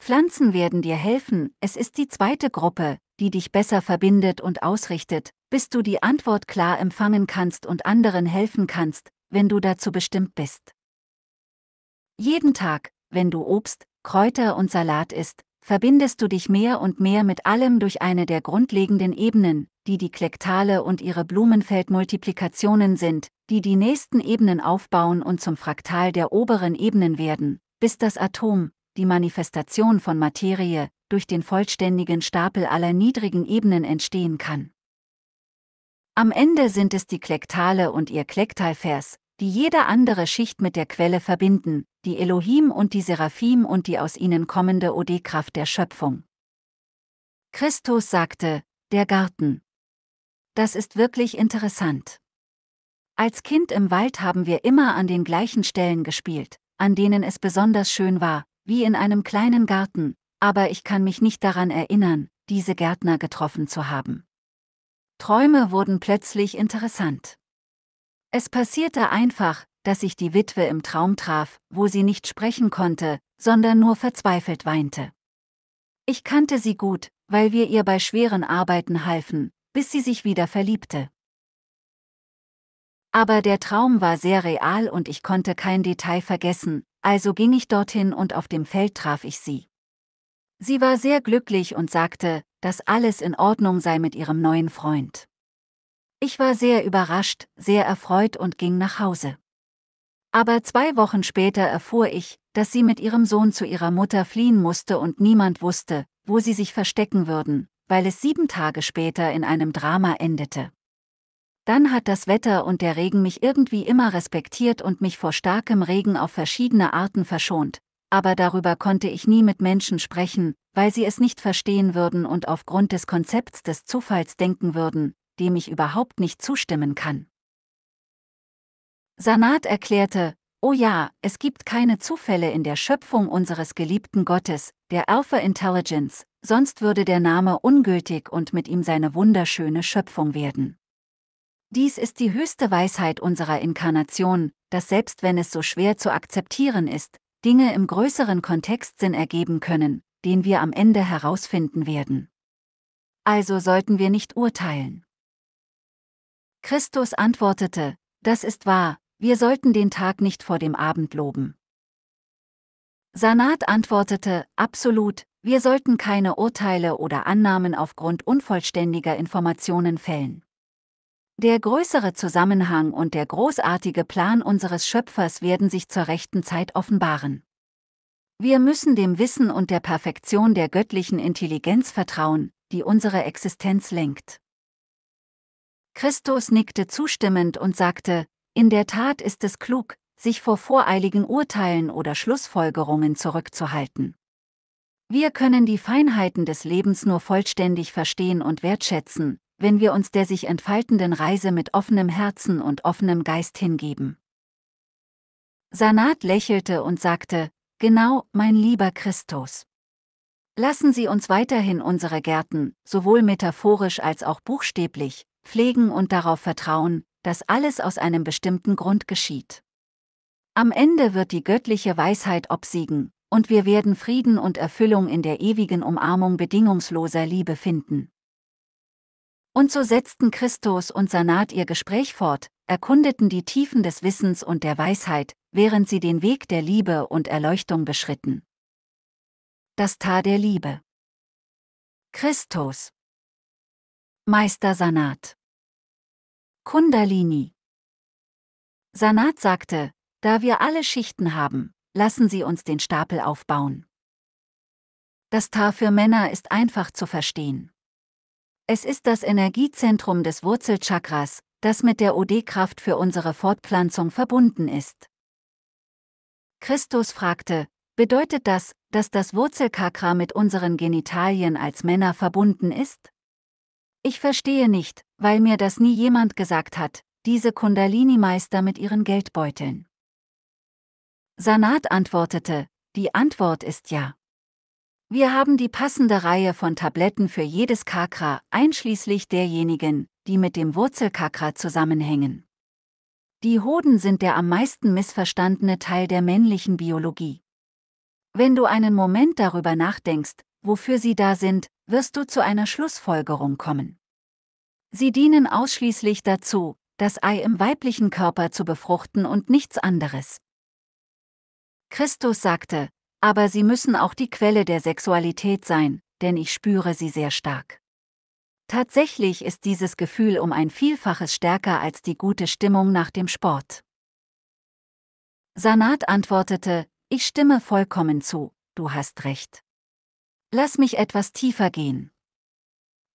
Pflanzen werden dir helfen, es ist die zweite Gruppe, die dich besser verbindet und ausrichtet, bis du die Antwort klar empfangen kannst und anderen helfen kannst, wenn du dazu bestimmt bist. Jeden Tag, wenn du Obst, Kräuter und Salat isst, verbindest du dich mehr und mehr mit allem durch eine der grundlegenden Ebenen, die die Klektale und ihre Blumenfeldmultiplikationen sind, die die nächsten Ebenen aufbauen und zum Fraktal der oberen Ebenen werden, bis das Atom, die Manifestation von Materie, durch den vollständigen Stapel aller niedrigen Ebenen entstehen kann. Am Ende sind es die Klektale und ihr Klektalvers, die jede andere Schicht mit der Quelle verbinden, die Elohim und die Seraphim und die aus ihnen kommende OD-Kraft der Schöpfung. Christus sagte, der Garten. Das ist wirklich interessant. Als Kind im Wald haben wir immer an den gleichen Stellen gespielt, an denen es besonders schön war, wie in einem kleinen Garten, aber ich kann mich nicht daran erinnern, diese Gärtner getroffen zu haben. Träume wurden plötzlich interessant. Es passierte einfach, dass ich die Witwe im Traum traf, wo sie nicht sprechen konnte, sondern nur verzweifelt weinte. Ich kannte sie gut, weil wir ihr bei schweren Arbeiten halfen, bis sie sich wieder verliebte. Aber der Traum war sehr real und ich konnte kein Detail vergessen, also ging ich dorthin und auf dem Feld traf ich sie. Sie war sehr glücklich und sagte, dass alles in Ordnung sei mit ihrem neuen Freund. Ich war sehr überrascht, sehr erfreut und ging nach Hause. Aber zwei Wochen später erfuhr ich, dass sie mit ihrem Sohn zu ihrer Mutter fliehen musste und niemand wusste, wo sie sich verstecken würden, weil es sieben Tage später in einem Drama endete dann hat das Wetter und der Regen mich irgendwie immer respektiert und mich vor starkem Regen auf verschiedene Arten verschont, aber darüber konnte ich nie mit Menschen sprechen, weil sie es nicht verstehen würden und aufgrund des Konzepts des Zufalls denken würden, dem ich überhaupt nicht zustimmen kann. Sanat erklärte, Oh ja, es gibt keine Zufälle in der Schöpfung unseres geliebten Gottes, der Alpha Intelligence, sonst würde der Name ungültig und mit ihm seine wunderschöne Schöpfung werden. Dies ist die höchste Weisheit unserer Inkarnation, dass selbst wenn es so schwer zu akzeptieren ist, Dinge im größeren Kontext Sinn ergeben können, den wir am Ende herausfinden werden. Also sollten wir nicht urteilen. Christus antwortete, das ist wahr, wir sollten den Tag nicht vor dem Abend loben. Sanat antwortete, absolut, wir sollten keine Urteile oder Annahmen aufgrund unvollständiger Informationen fällen. Der größere Zusammenhang und der großartige Plan unseres Schöpfers werden sich zur rechten Zeit offenbaren. Wir müssen dem Wissen und der Perfektion der göttlichen Intelligenz vertrauen, die unsere Existenz lenkt. Christus nickte zustimmend und sagte, in der Tat ist es klug, sich vor voreiligen Urteilen oder Schlussfolgerungen zurückzuhalten. Wir können die Feinheiten des Lebens nur vollständig verstehen und wertschätzen, wenn wir uns der sich entfaltenden Reise mit offenem Herzen und offenem Geist hingeben. Sanat lächelte und sagte, Genau, mein lieber Christus. Lassen Sie uns weiterhin unsere Gärten, sowohl metaphorisch als auch buchstäblich, pflegen und darauf vertrauen, dass alles aus einem bestimmten Grund geschieht. Am Ende wird die göttliche Weisheit obsiegen, und wir werden Frieden und Erfüllung in der ewigen Umarmung bedingungsloser Liebe finden. Und so setzten Christus und Sanat ihr Gespräch fort, erkundeten die Tiefen des Wissens und der Weisheit, während sie den Weg der Liebe und Erleuchtung beschritten. Das Tar der Liebe. Christus. Meister Sanat. Kundalini. Sanat sagte, da wir alle Schichten haben, lassen Sie uns den Stapel aufbauen. Das Tar für Männer ist einfach zu verstehen. Es ist das Energiezentrum des Wurzelchakras, das mit der OD-Kraft für unsere Fortpflanzung verbunden ist. Christus fragte, bedeutet das, dass das Wurzelchakra mit unseren Genitalien als Männer verbunden ist? Ich verstehe nicht, weil mir das nie jemand gesagt hat, diese Kundalini-Meister mit ihren Geldbeuteln. Sanat antwortete, die Antwort ist ja. Wir haben die passende Reihe von Tabletten für jedes Kakra, einschließlich derjenigen, die mit dem Wurzelkakra zusammenhängen. Die Hoden sind der am meisten missverstandene Teil der männlichen Biologie. Wenn du einen Moment darüber nachdenkst, wofür sie da sind, wirst du zu einer Schlussfolgerung kommen. Sie dienen ausschließlich dazu, das Ei im weiblichen Körper zu befruchten und nichts anderes. Christus sagte, aber sie müssen auch die Quelle der Sexualität sein, denn ich spüre sie sehr stark. Tatsächlich ist dieses Gefühl um ein Vielfaches stärker als die gute Stimmung nach dem Sport. Sanat antwortete, ich stimme vollkommen zu, du hast recht. Lass mich etwas tiefer gehen.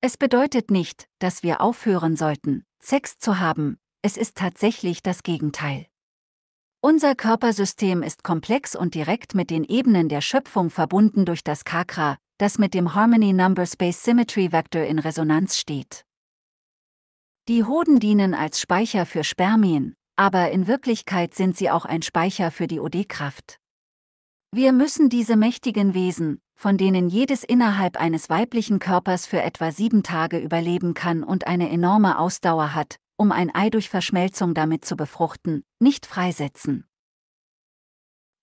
Es bedeutet nicht, dass wir aufhören sollten, Sex zu haben, es ist tatsächlich das Gegenteil. Unser Körpersystem ist komplex und direkt mit den Ebenen der Schöpfung verbunden durch das Chakra, das mit dem Harmony Number Space Symmetry Vector in Resonanz steht. Die Hoden dienen als Speicher für Spermien, aber in Wirklichkeit sind sie auch ein Speicher für die OD-Kraft. Wir müssen diese mächtigen Wesen, von denen jedes innerhalb eines weiblichen Körpers für etwa sieben Tage überleben kann und eine enorme Ausdauer hat, um ein Ei durch Verschmelzung damit zu befruchten, nicht freisetzen.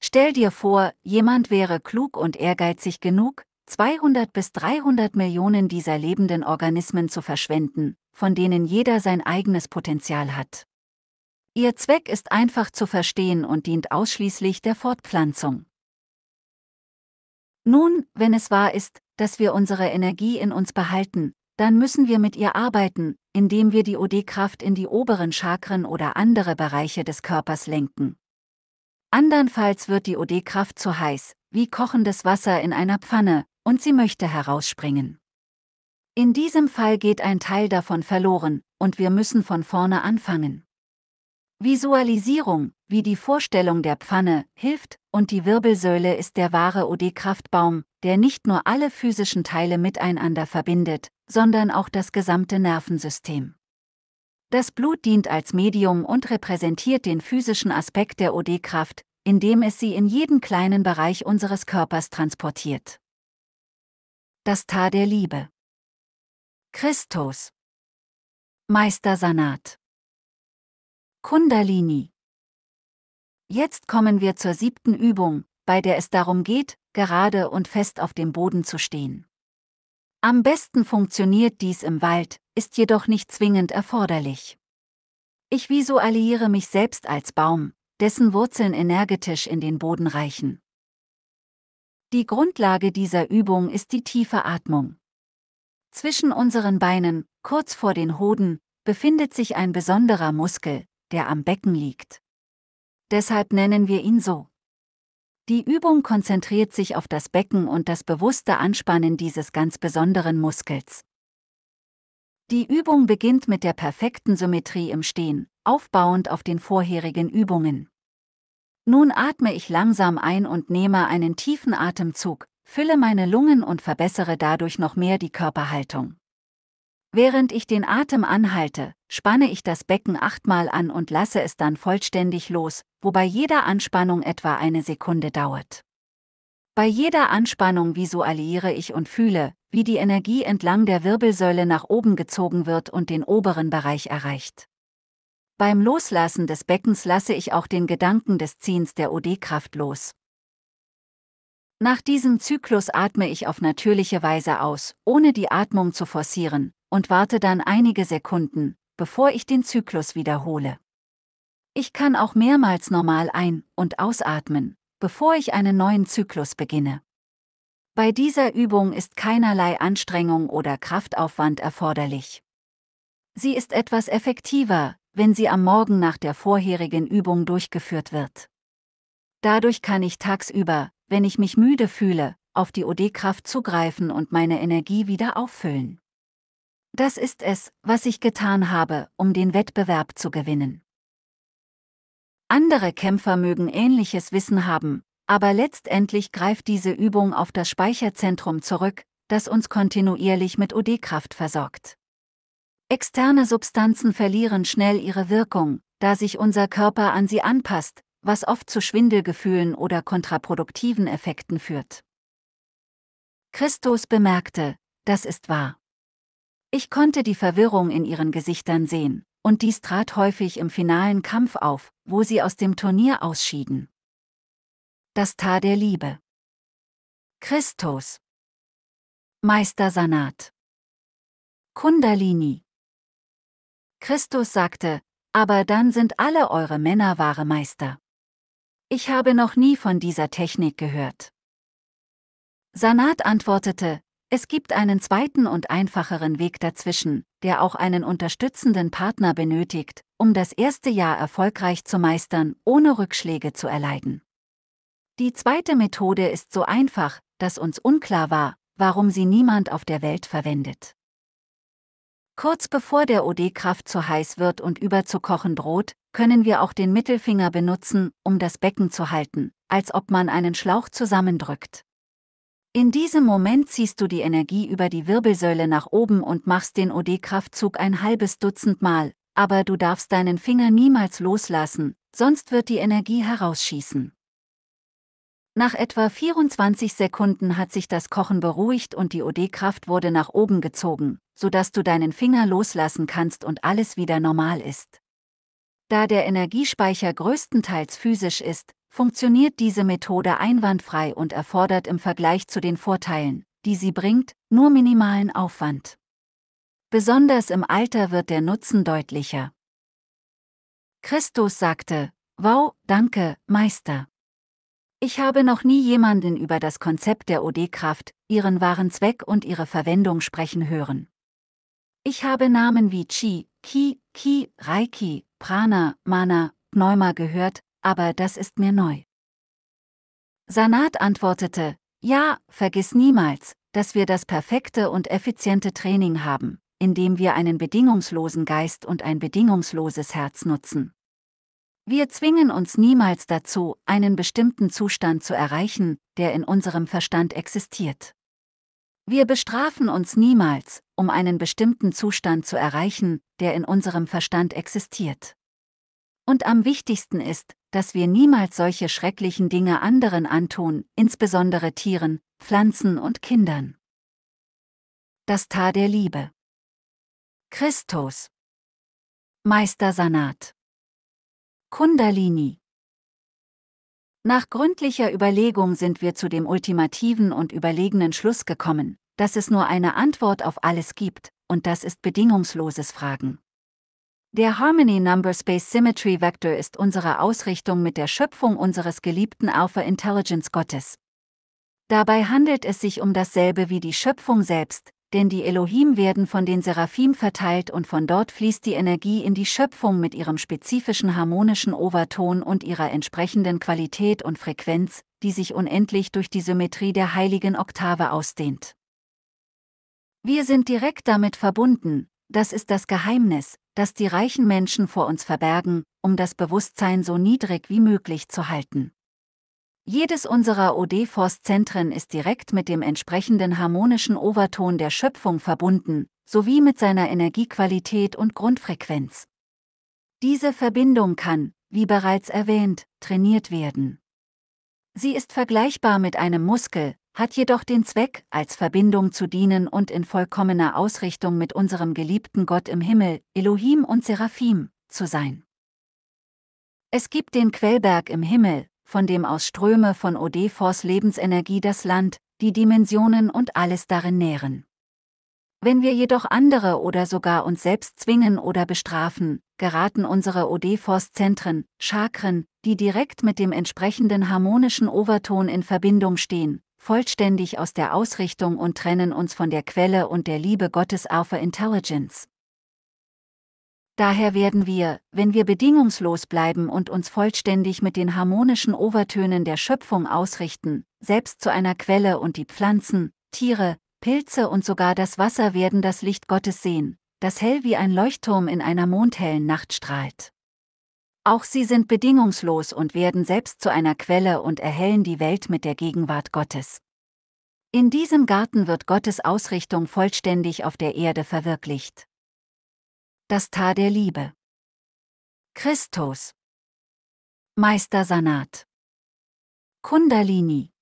Stell dir vor, jemand wäre klug und ehrgeizig genug, 200 bis 300 Millionen dieser lebenden Organismen zu verschwenden, von denen jeder sein eigenes Potenzial hat. Ihr Zweck ist einfach zu verstehen und dient ausschließlich der Fortpflanzung. Nun, wenn es wahr ist, dass wir unsere Energie in uns behalten, dann müssen wir mit ihr arbeiten, indem wir die OD-Kraft in die oberen Chakren oder andere Bereiche des Körpers lenken. Andernfalls wird die OD-Kraft zu heiß, wie kochendes Wasser in einer Pfanne, und sie möchte herausspringen. In diesem Fall geht ein Teil davon verloren, und wir müssen von vorne anfangen. Visualisierung, wie die Vorstellung der Pfanne, hilft, und die Wirbelsäule ist der wahre OD-Kraftbaum, der nicht nur alle physischen Teile miteinander verbindet, sondern auch das gesamte Nervensystem. Das Blut dient als Medium und repräsentiert den physischen Aspekt der OD-Kraft, indem es sie in jeden kleinen Bereich unseres Körpers transportiert. Das Tar der Liebe. Christus. Meister Sanat. Kundalini. Jetzt kommen wir zur siebten Übung, bei der es darum geht, gerade und fest auf dem Boden zu stehen. Am besten funktioniert dies im Wald, ist jedoch nicht zwingend erforderlich. Ich visualiere mich selbst als Baum, dessen Wurzeln energetisch in den Boden reichen. Die Grundlage dieser Übung ist die tiefe Atmung. Zwischen unseren Beinen, kurz vor den Hoden, befindet sich ein besonderer Muskel, der am Becken liegt. Deshalb nennen wir ihn so. Die Übung konzentriert sich auf das Becken und das bewusste Anspannen dieses ganz besonderen Muskels. Die Übung beginnt mit der perfekten Symmetrie im Stehen, aufbauend auf den vorherigen Übungen. Nun atme ich langsam ein und nehme einen tiefen Atemzug, fülle meine Lungen und verbessere dadurch noch mehr die Körperhaltung. Während ich den Atem anhalte, spanne ich das Becken achtmal an und lasse es dann vollständig los, wobei jeder Anspannung etwa eine Sekunde dauert. Bei jeder Anspannung visualiere ich und fühle, wie die Energie entlang der Wirbelsäule nach oben gezogen wird und den oberen Bereich erreicht. Beim Loslassen des Beckens lasse ich auch den Gedanken des Ziehens der OD-Kraft los. Nach diesem Zyklus atme ich auf natürliche Weise aus, ohne die Atmung zu forcieren, und warte dann einige Sekunden, bevor ich den Zyklus wiederhole. Ich kann auch mehrmals normal ein- und ausatmen, bevor ich einen neuen Zyklus beginne. Bei dieser Übung ist keinerlei Anstrengung oder Kraftaufwand erforderlich. Sie ist etwas effektiver, wenn sie am Morgen nach der vorherigen Übung durchgeführt wird. Dadurch kann ich tagsüber, wenn ich mich müde fühle, auf die OD-Kraft zugreifen und meine Energie wieder auffüllen. Das ist es, was ich getan habe, um den Wettbewerb zu gewinnen. Andere Kämpfer mögen ähnliches Wissen haben, aber letztendlich greift diese Übung auf das Speicherzentrum zurück, das uns kontinuierlich mit OD-Kraft versorgt. Externe Substanzen verlieren schnell ihre Wirkung, da sich unser Körper an sie anpasst, was oft zu Schwindelgefühlen oder kontraproduktiven Effekten führt. Christus bemerkte, das ist wahr. Ich konnte die Verwirrung in ihren Gesichtern sehen, und dies trat häufig im finalen Kampf auf, wo sie aus dem Turnier ausschieden. Das Tar der Liebe. Christus. Meister Sanat. Kundalini. Christus sagte, aber dann sind alle eure Männer wahre Meister. Ich habe noch nie von dieser Technik gehört. Sanat antwortete, es gibt einen zweiten und einfacheren Weg dazwischen, der auch einen unterstützenden Partner benötigt, um das erste Jahr erfolgreich zu meistern, ohne Rückschläge zu erleiden. Die zweite Methode ist so einfach, dass uns unklar war, warum sie niemand auf der Welt verwendet. Kurz bevor der OD-Kraft zu heiß wird und überzukochen droht, können wir auch den Mittelfinger benutzen, um das Becken zu halten, als ob man einen Schlauch zusammendrückt. In diesem Moment ziehst du die Energie über die Wirbelsäule nach oben und machst den OD-Kraftzug ein halbes Dutzend Mal, aber du darfst deinen Finger niemals loslassen, sonst wird die Energie herausschießen. Nach etwa 24 Sekunden hat sich das Kochen beruhigt und die OD-Kraft wurde nach oben gezogen, sodass du deinen Finger loslassen kannst und alles wieder normal ist. Da der Energiespeicher größtenteils physisch ist, funktioniert diese Methode einwandfrei und erfordert im Vergleich zu den Vorteilen, die sie bringt, nur minimalen Aufwand. Besonders im Alter wird der Nutzen deutlicher. Christus sagte, Wow, danke, Meister. Ich habe noch nie jemanden über das Konzept der OD-Kraft, ihren wahren Zweck und ihre Verwendung sprechen hören. Ich habe Namen wie Chi, Ki, Ki, Reiki, Prana, Mana, Pneuma gehört, aber das ist mir neu. Sanat antwortete, ja, vergiss niemals, dass wir das perfekte und effiziente Training haben, indem wir einen bedingungslosen Geist und ein bedingungsloses Herz nutzen. Wir zwingen uns niemals dazu, einen bestimmten Zustand zu erreichen, der in unserem Verstand existiert. Wir bestrafen uns niemals, um einen bestimmten Zustand zu erreichen, der in unserem Verstand existiert. Und am wichtigsten ist, dass wir niemals solche schrecklichen Dinge anderen antun, insbesondere Tieren, Pflanzen und Kindern. Das Tar der Liebe. Christus. Meister Sanat. Kundalini. Nach gründlicher Überlegung sind wir zu dem ultimativen und überlegenen Schluss gekommen, dass es nur eine Antwort auf alles gibt, und das ist bedingungsloses Fragen. Der Harmony Number Space Symmetry Vector ist unsere Ausrichtung mit der Schöpfung unseres geliebten Alpha Intelligence Gottes. Dabei handelt es sich um dasselbe wie die Schöpfung selbst, denn die Elohim werden von den Seraphim verteilt und von dort fließt die Energie in die Schöpfung mit ihrem spezifischen harmonischen Overton und ihrer entsprechenden Qualität und Frequenz, die sich unendlich durch die Symmetrie der heiligen Oktave ausdehnt. Wir sind direkt damit verbunden, das ist das Geheimnis, das die reichen Menschen vor uns verbergen, um das Bewusstsein so niedrig wie möglich zu halten. Jedes unserer OD-Force-Zentren ist direkt mit dem entsprechenden harmonischen Overton der Schöpfung verbunden, sowie mit seiner Energiequalität und Grundfrequenz. Diese Verbindung kann, wie bereits erwähnt, trainiert werden. Sie ist vergleichbar mit einem Muskel, hat jedoch den Zweck, als Verbindung zu dienen und in vollkommener Ausrichtung mit unserem geliebten Gott im Himmel, Elohim und Seraphim, zu sein. Es gibt den Quellberg im Himmel, von dem aus Ströme von Odefors Lebensenergie das Land, die Dimensionen und alles darin nähren. Wenn wir jedoch andere oder sogar uns selbst zwingen oder bestrafen, geraten unsere Odeforce-Zentren, Chakren, die direkt mit dem entsprechenden harmonischen Overton in Verbindung stehen, vollständig aus der Ausrichtung und trennen uns von der Quelle und der Liebe Gottes Alpha Intelligence. Daher werden wir, wenn wir bedingungslos bleiben und uns vollständig mit den harmonischen Overtönen der Schöpfung ausrichten, selbst zu einer Quelle und die Pflanzen, Tiere, Pilze und sogar das Wasser werden das Licht Gottes sehen, das hell wie ein Leuchtturm in einer mondhellen Nacht strahlt. Auch sie sind bedingungslos und werden selbst zu einer Quelle und erhellen die Welt mit der Gegenwart Gottes. In diesem Garten wird Gottes Ausrichtung vollständig auf der Erde verwirklicht. Das Tar der Liebe. Christus. Meister Sanat. Kundalini.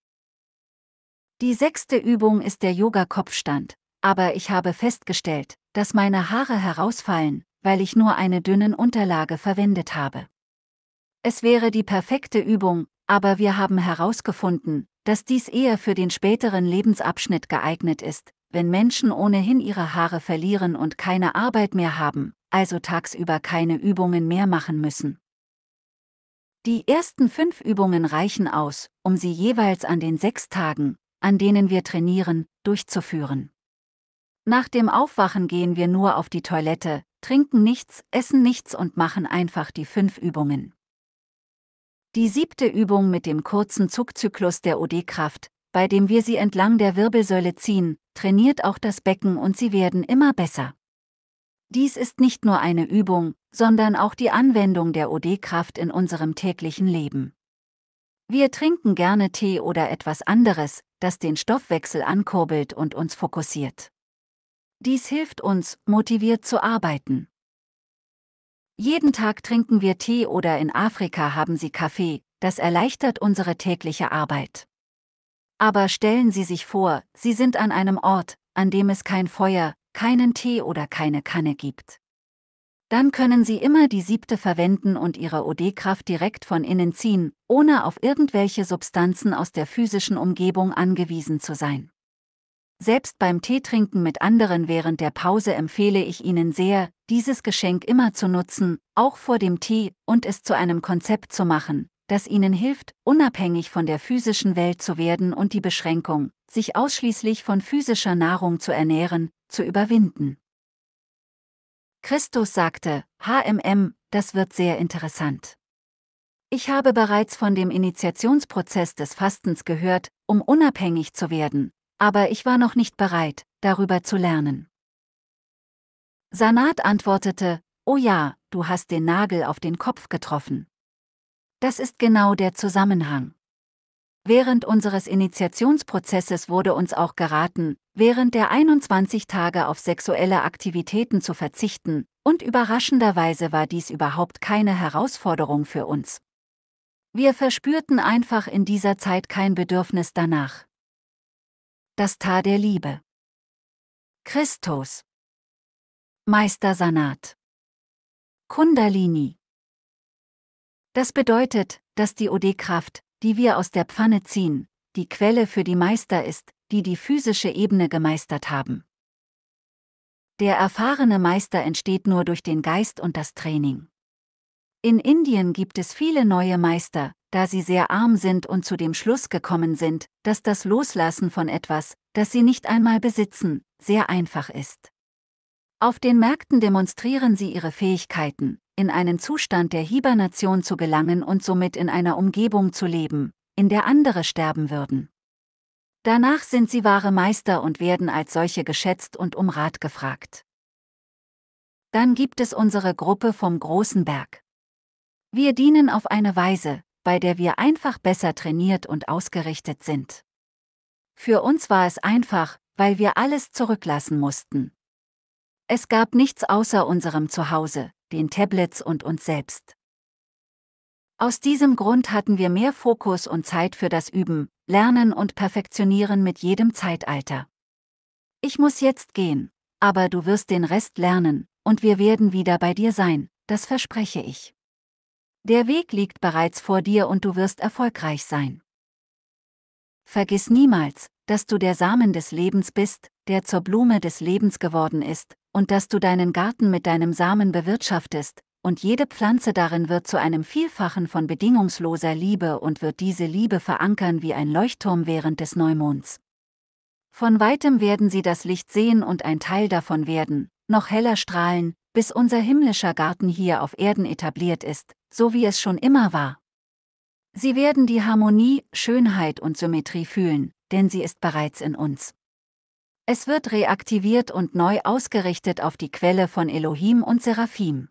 Die sechste Übung ist der Yoga-Kopfstand, aber ich habe festgestellt, dass meine Haare herausfallen, weil ich nur eine dünnen Unterlage verwendet habe. Es wäre die perfekte Übung, aber wir haben herausgefunden, dass dies eher für den späteren Lebensabschnitt geeignet ist, wenn Menschen ohnehin ihre Haare verlieren und keine Arbeit mehr haben, also tagsüber keine Übungen mehr machen müssen. Die ersten fünf Übungen reichen aus, um sie jeweils an den sechs Tagen, an denen wir trainieren, durchzuführen. Nach dem Aufwachen gehen wir nur auf die Toilette, trinken nichts, essen nichts und machen einfach die fünf Übungen. Die siebte Übung mit dem kurzen Zugzyklus der OD-Kraft, bei dem wir sie entlang der Wirbelsäule ziehen, trainiert auch das Becken und sie werden immer besser. Dies ist nicht nur eine Übung, sondern auch die Anwendung der OD-Kraft in unserem täglichen Leben. Wir trinken gerne Tee oder etwas anderes, das den Stoffwechsel ankurbelt und uns fokussiert. Dies hilft uns, motiviert zu arbeiten. Jeden Tag trinken wir Tee oder in Afrika haben sie Kaffee, das erleichtert unsere tägliche Arbeit. Aber stellen Sie sich vor, Sie sind an einem Ort, an dem es kein Feuer, keinen Tee oder keine Kanne gibt. Dann können Sie immer die siebte verwenden und Ihre OD-Kraft direkt von innen ziehen, ohne auf irgendwelche Substanzen aus der physischen Umgebung angewiesen zu sein. Selbst beim Teetrinken mit anderen während der Pause empfehle ich Ihnen sehr, dieses Geschenk immer zu nutzen, auch vor dem Tee, und es zu einem Konzept zu machen, das Ihnen hilft, unabhängig von der physischen Welt zu werden und die Beschränkung, sich ausschließlich von physischer Nahrung zu ernähren, zu überwinden. Christus sagte, HMM, das wird sehr interessant. Ich habe bereits von dem Initiationsprozess des Fastens gehört, um unabhängig zu werden, aber ich war noch nicht bereit, darüber zu lernen. Sanat antwortete, Oh ja, du hast den Nagel auf den Kopf getroffen. Das ist genau der Zusammenhang. Während unseres Initiationsprozesses wurde uns auch geraten, während der 21 Tage auf sexuelle Aktivitäten zu verzichten, und überraschenderweise war dies überhaupt keine Herausforderung für uns. Wir verspürten einfach in dieser Zeit kein Bedürfnis danach das Tar der Liebe. Christus. Meister Sanat. Kundalini. Das bedeutet, dass die OD-Kraft, die wir aus der Pfanne ziehen, die Quelle für die Meister ist, die die physische Ebene gemeistert haben. Der erfahrene Meister entsteht nur durch den Geist und das Training. In Indien gibt es viele neue Meister, da sie sehr arm sind und zu dem Schluss gekommen sind, dass das Loslassen von etwas, das sie nicht einmal besitzen, sehr einfach ist. Auf den Märkten demonstrieren sie ihre Fähigkeiten, in einen Zustand der Hibernation zu gelangen und somit in einer Umgebung zu leben, in der andere sterben würden. Danach sind sie wahre Meister und werden als solche geschätzt und um Rat gefragt. Dann gibt es unsere Gruppe vom großen Berg. Wir dienen auf eine Weise, bei der wir einfach besser trainiert und ausgerichtet sind. Für uns war es einfach, weil wir alles zurücklassen mussten. Es gab nichts außer unserem Zuhause, den Tablets und uns selbst. Aus diesem Grund hatten wir mehr Fokus und Zeit für das Üben, Lernen und Perfektionieren mit jedem Zeitalter. Ich muss jetzt gehen, aber du wirst den Rest lernen, und wir werden wieder bei dir sein, das verspreche ich. Der Weg liegt bereits vor dir und du wirst erfolgreich sein. Vergiss niemals, dass du der Samen des Lebens bist, der zur Blume des Lebens geworden ist, und dass du deinen Garten mit deinem Samen bewirtschaftest, und jede Pflanze darin wird zu einem Vielfachen von bedingungsloser Liebe und wird diese Liebe verankern wie ein Leuchtturm während des Neumonds. Von weitem werden sie das Licht sehen und ein Teil davon werden, noch heller strahlen, bis unser himmlischer Garten hier auf Erden etabliert ist, so wie es schon immer war. Sie werden die Harmonie, Schönheit und Symmetrie fühlen, denn sie ist bereits in uns. Es wird reaktiviert und neu ausgerichtet auf die Quelle von Elohim und Seraphim.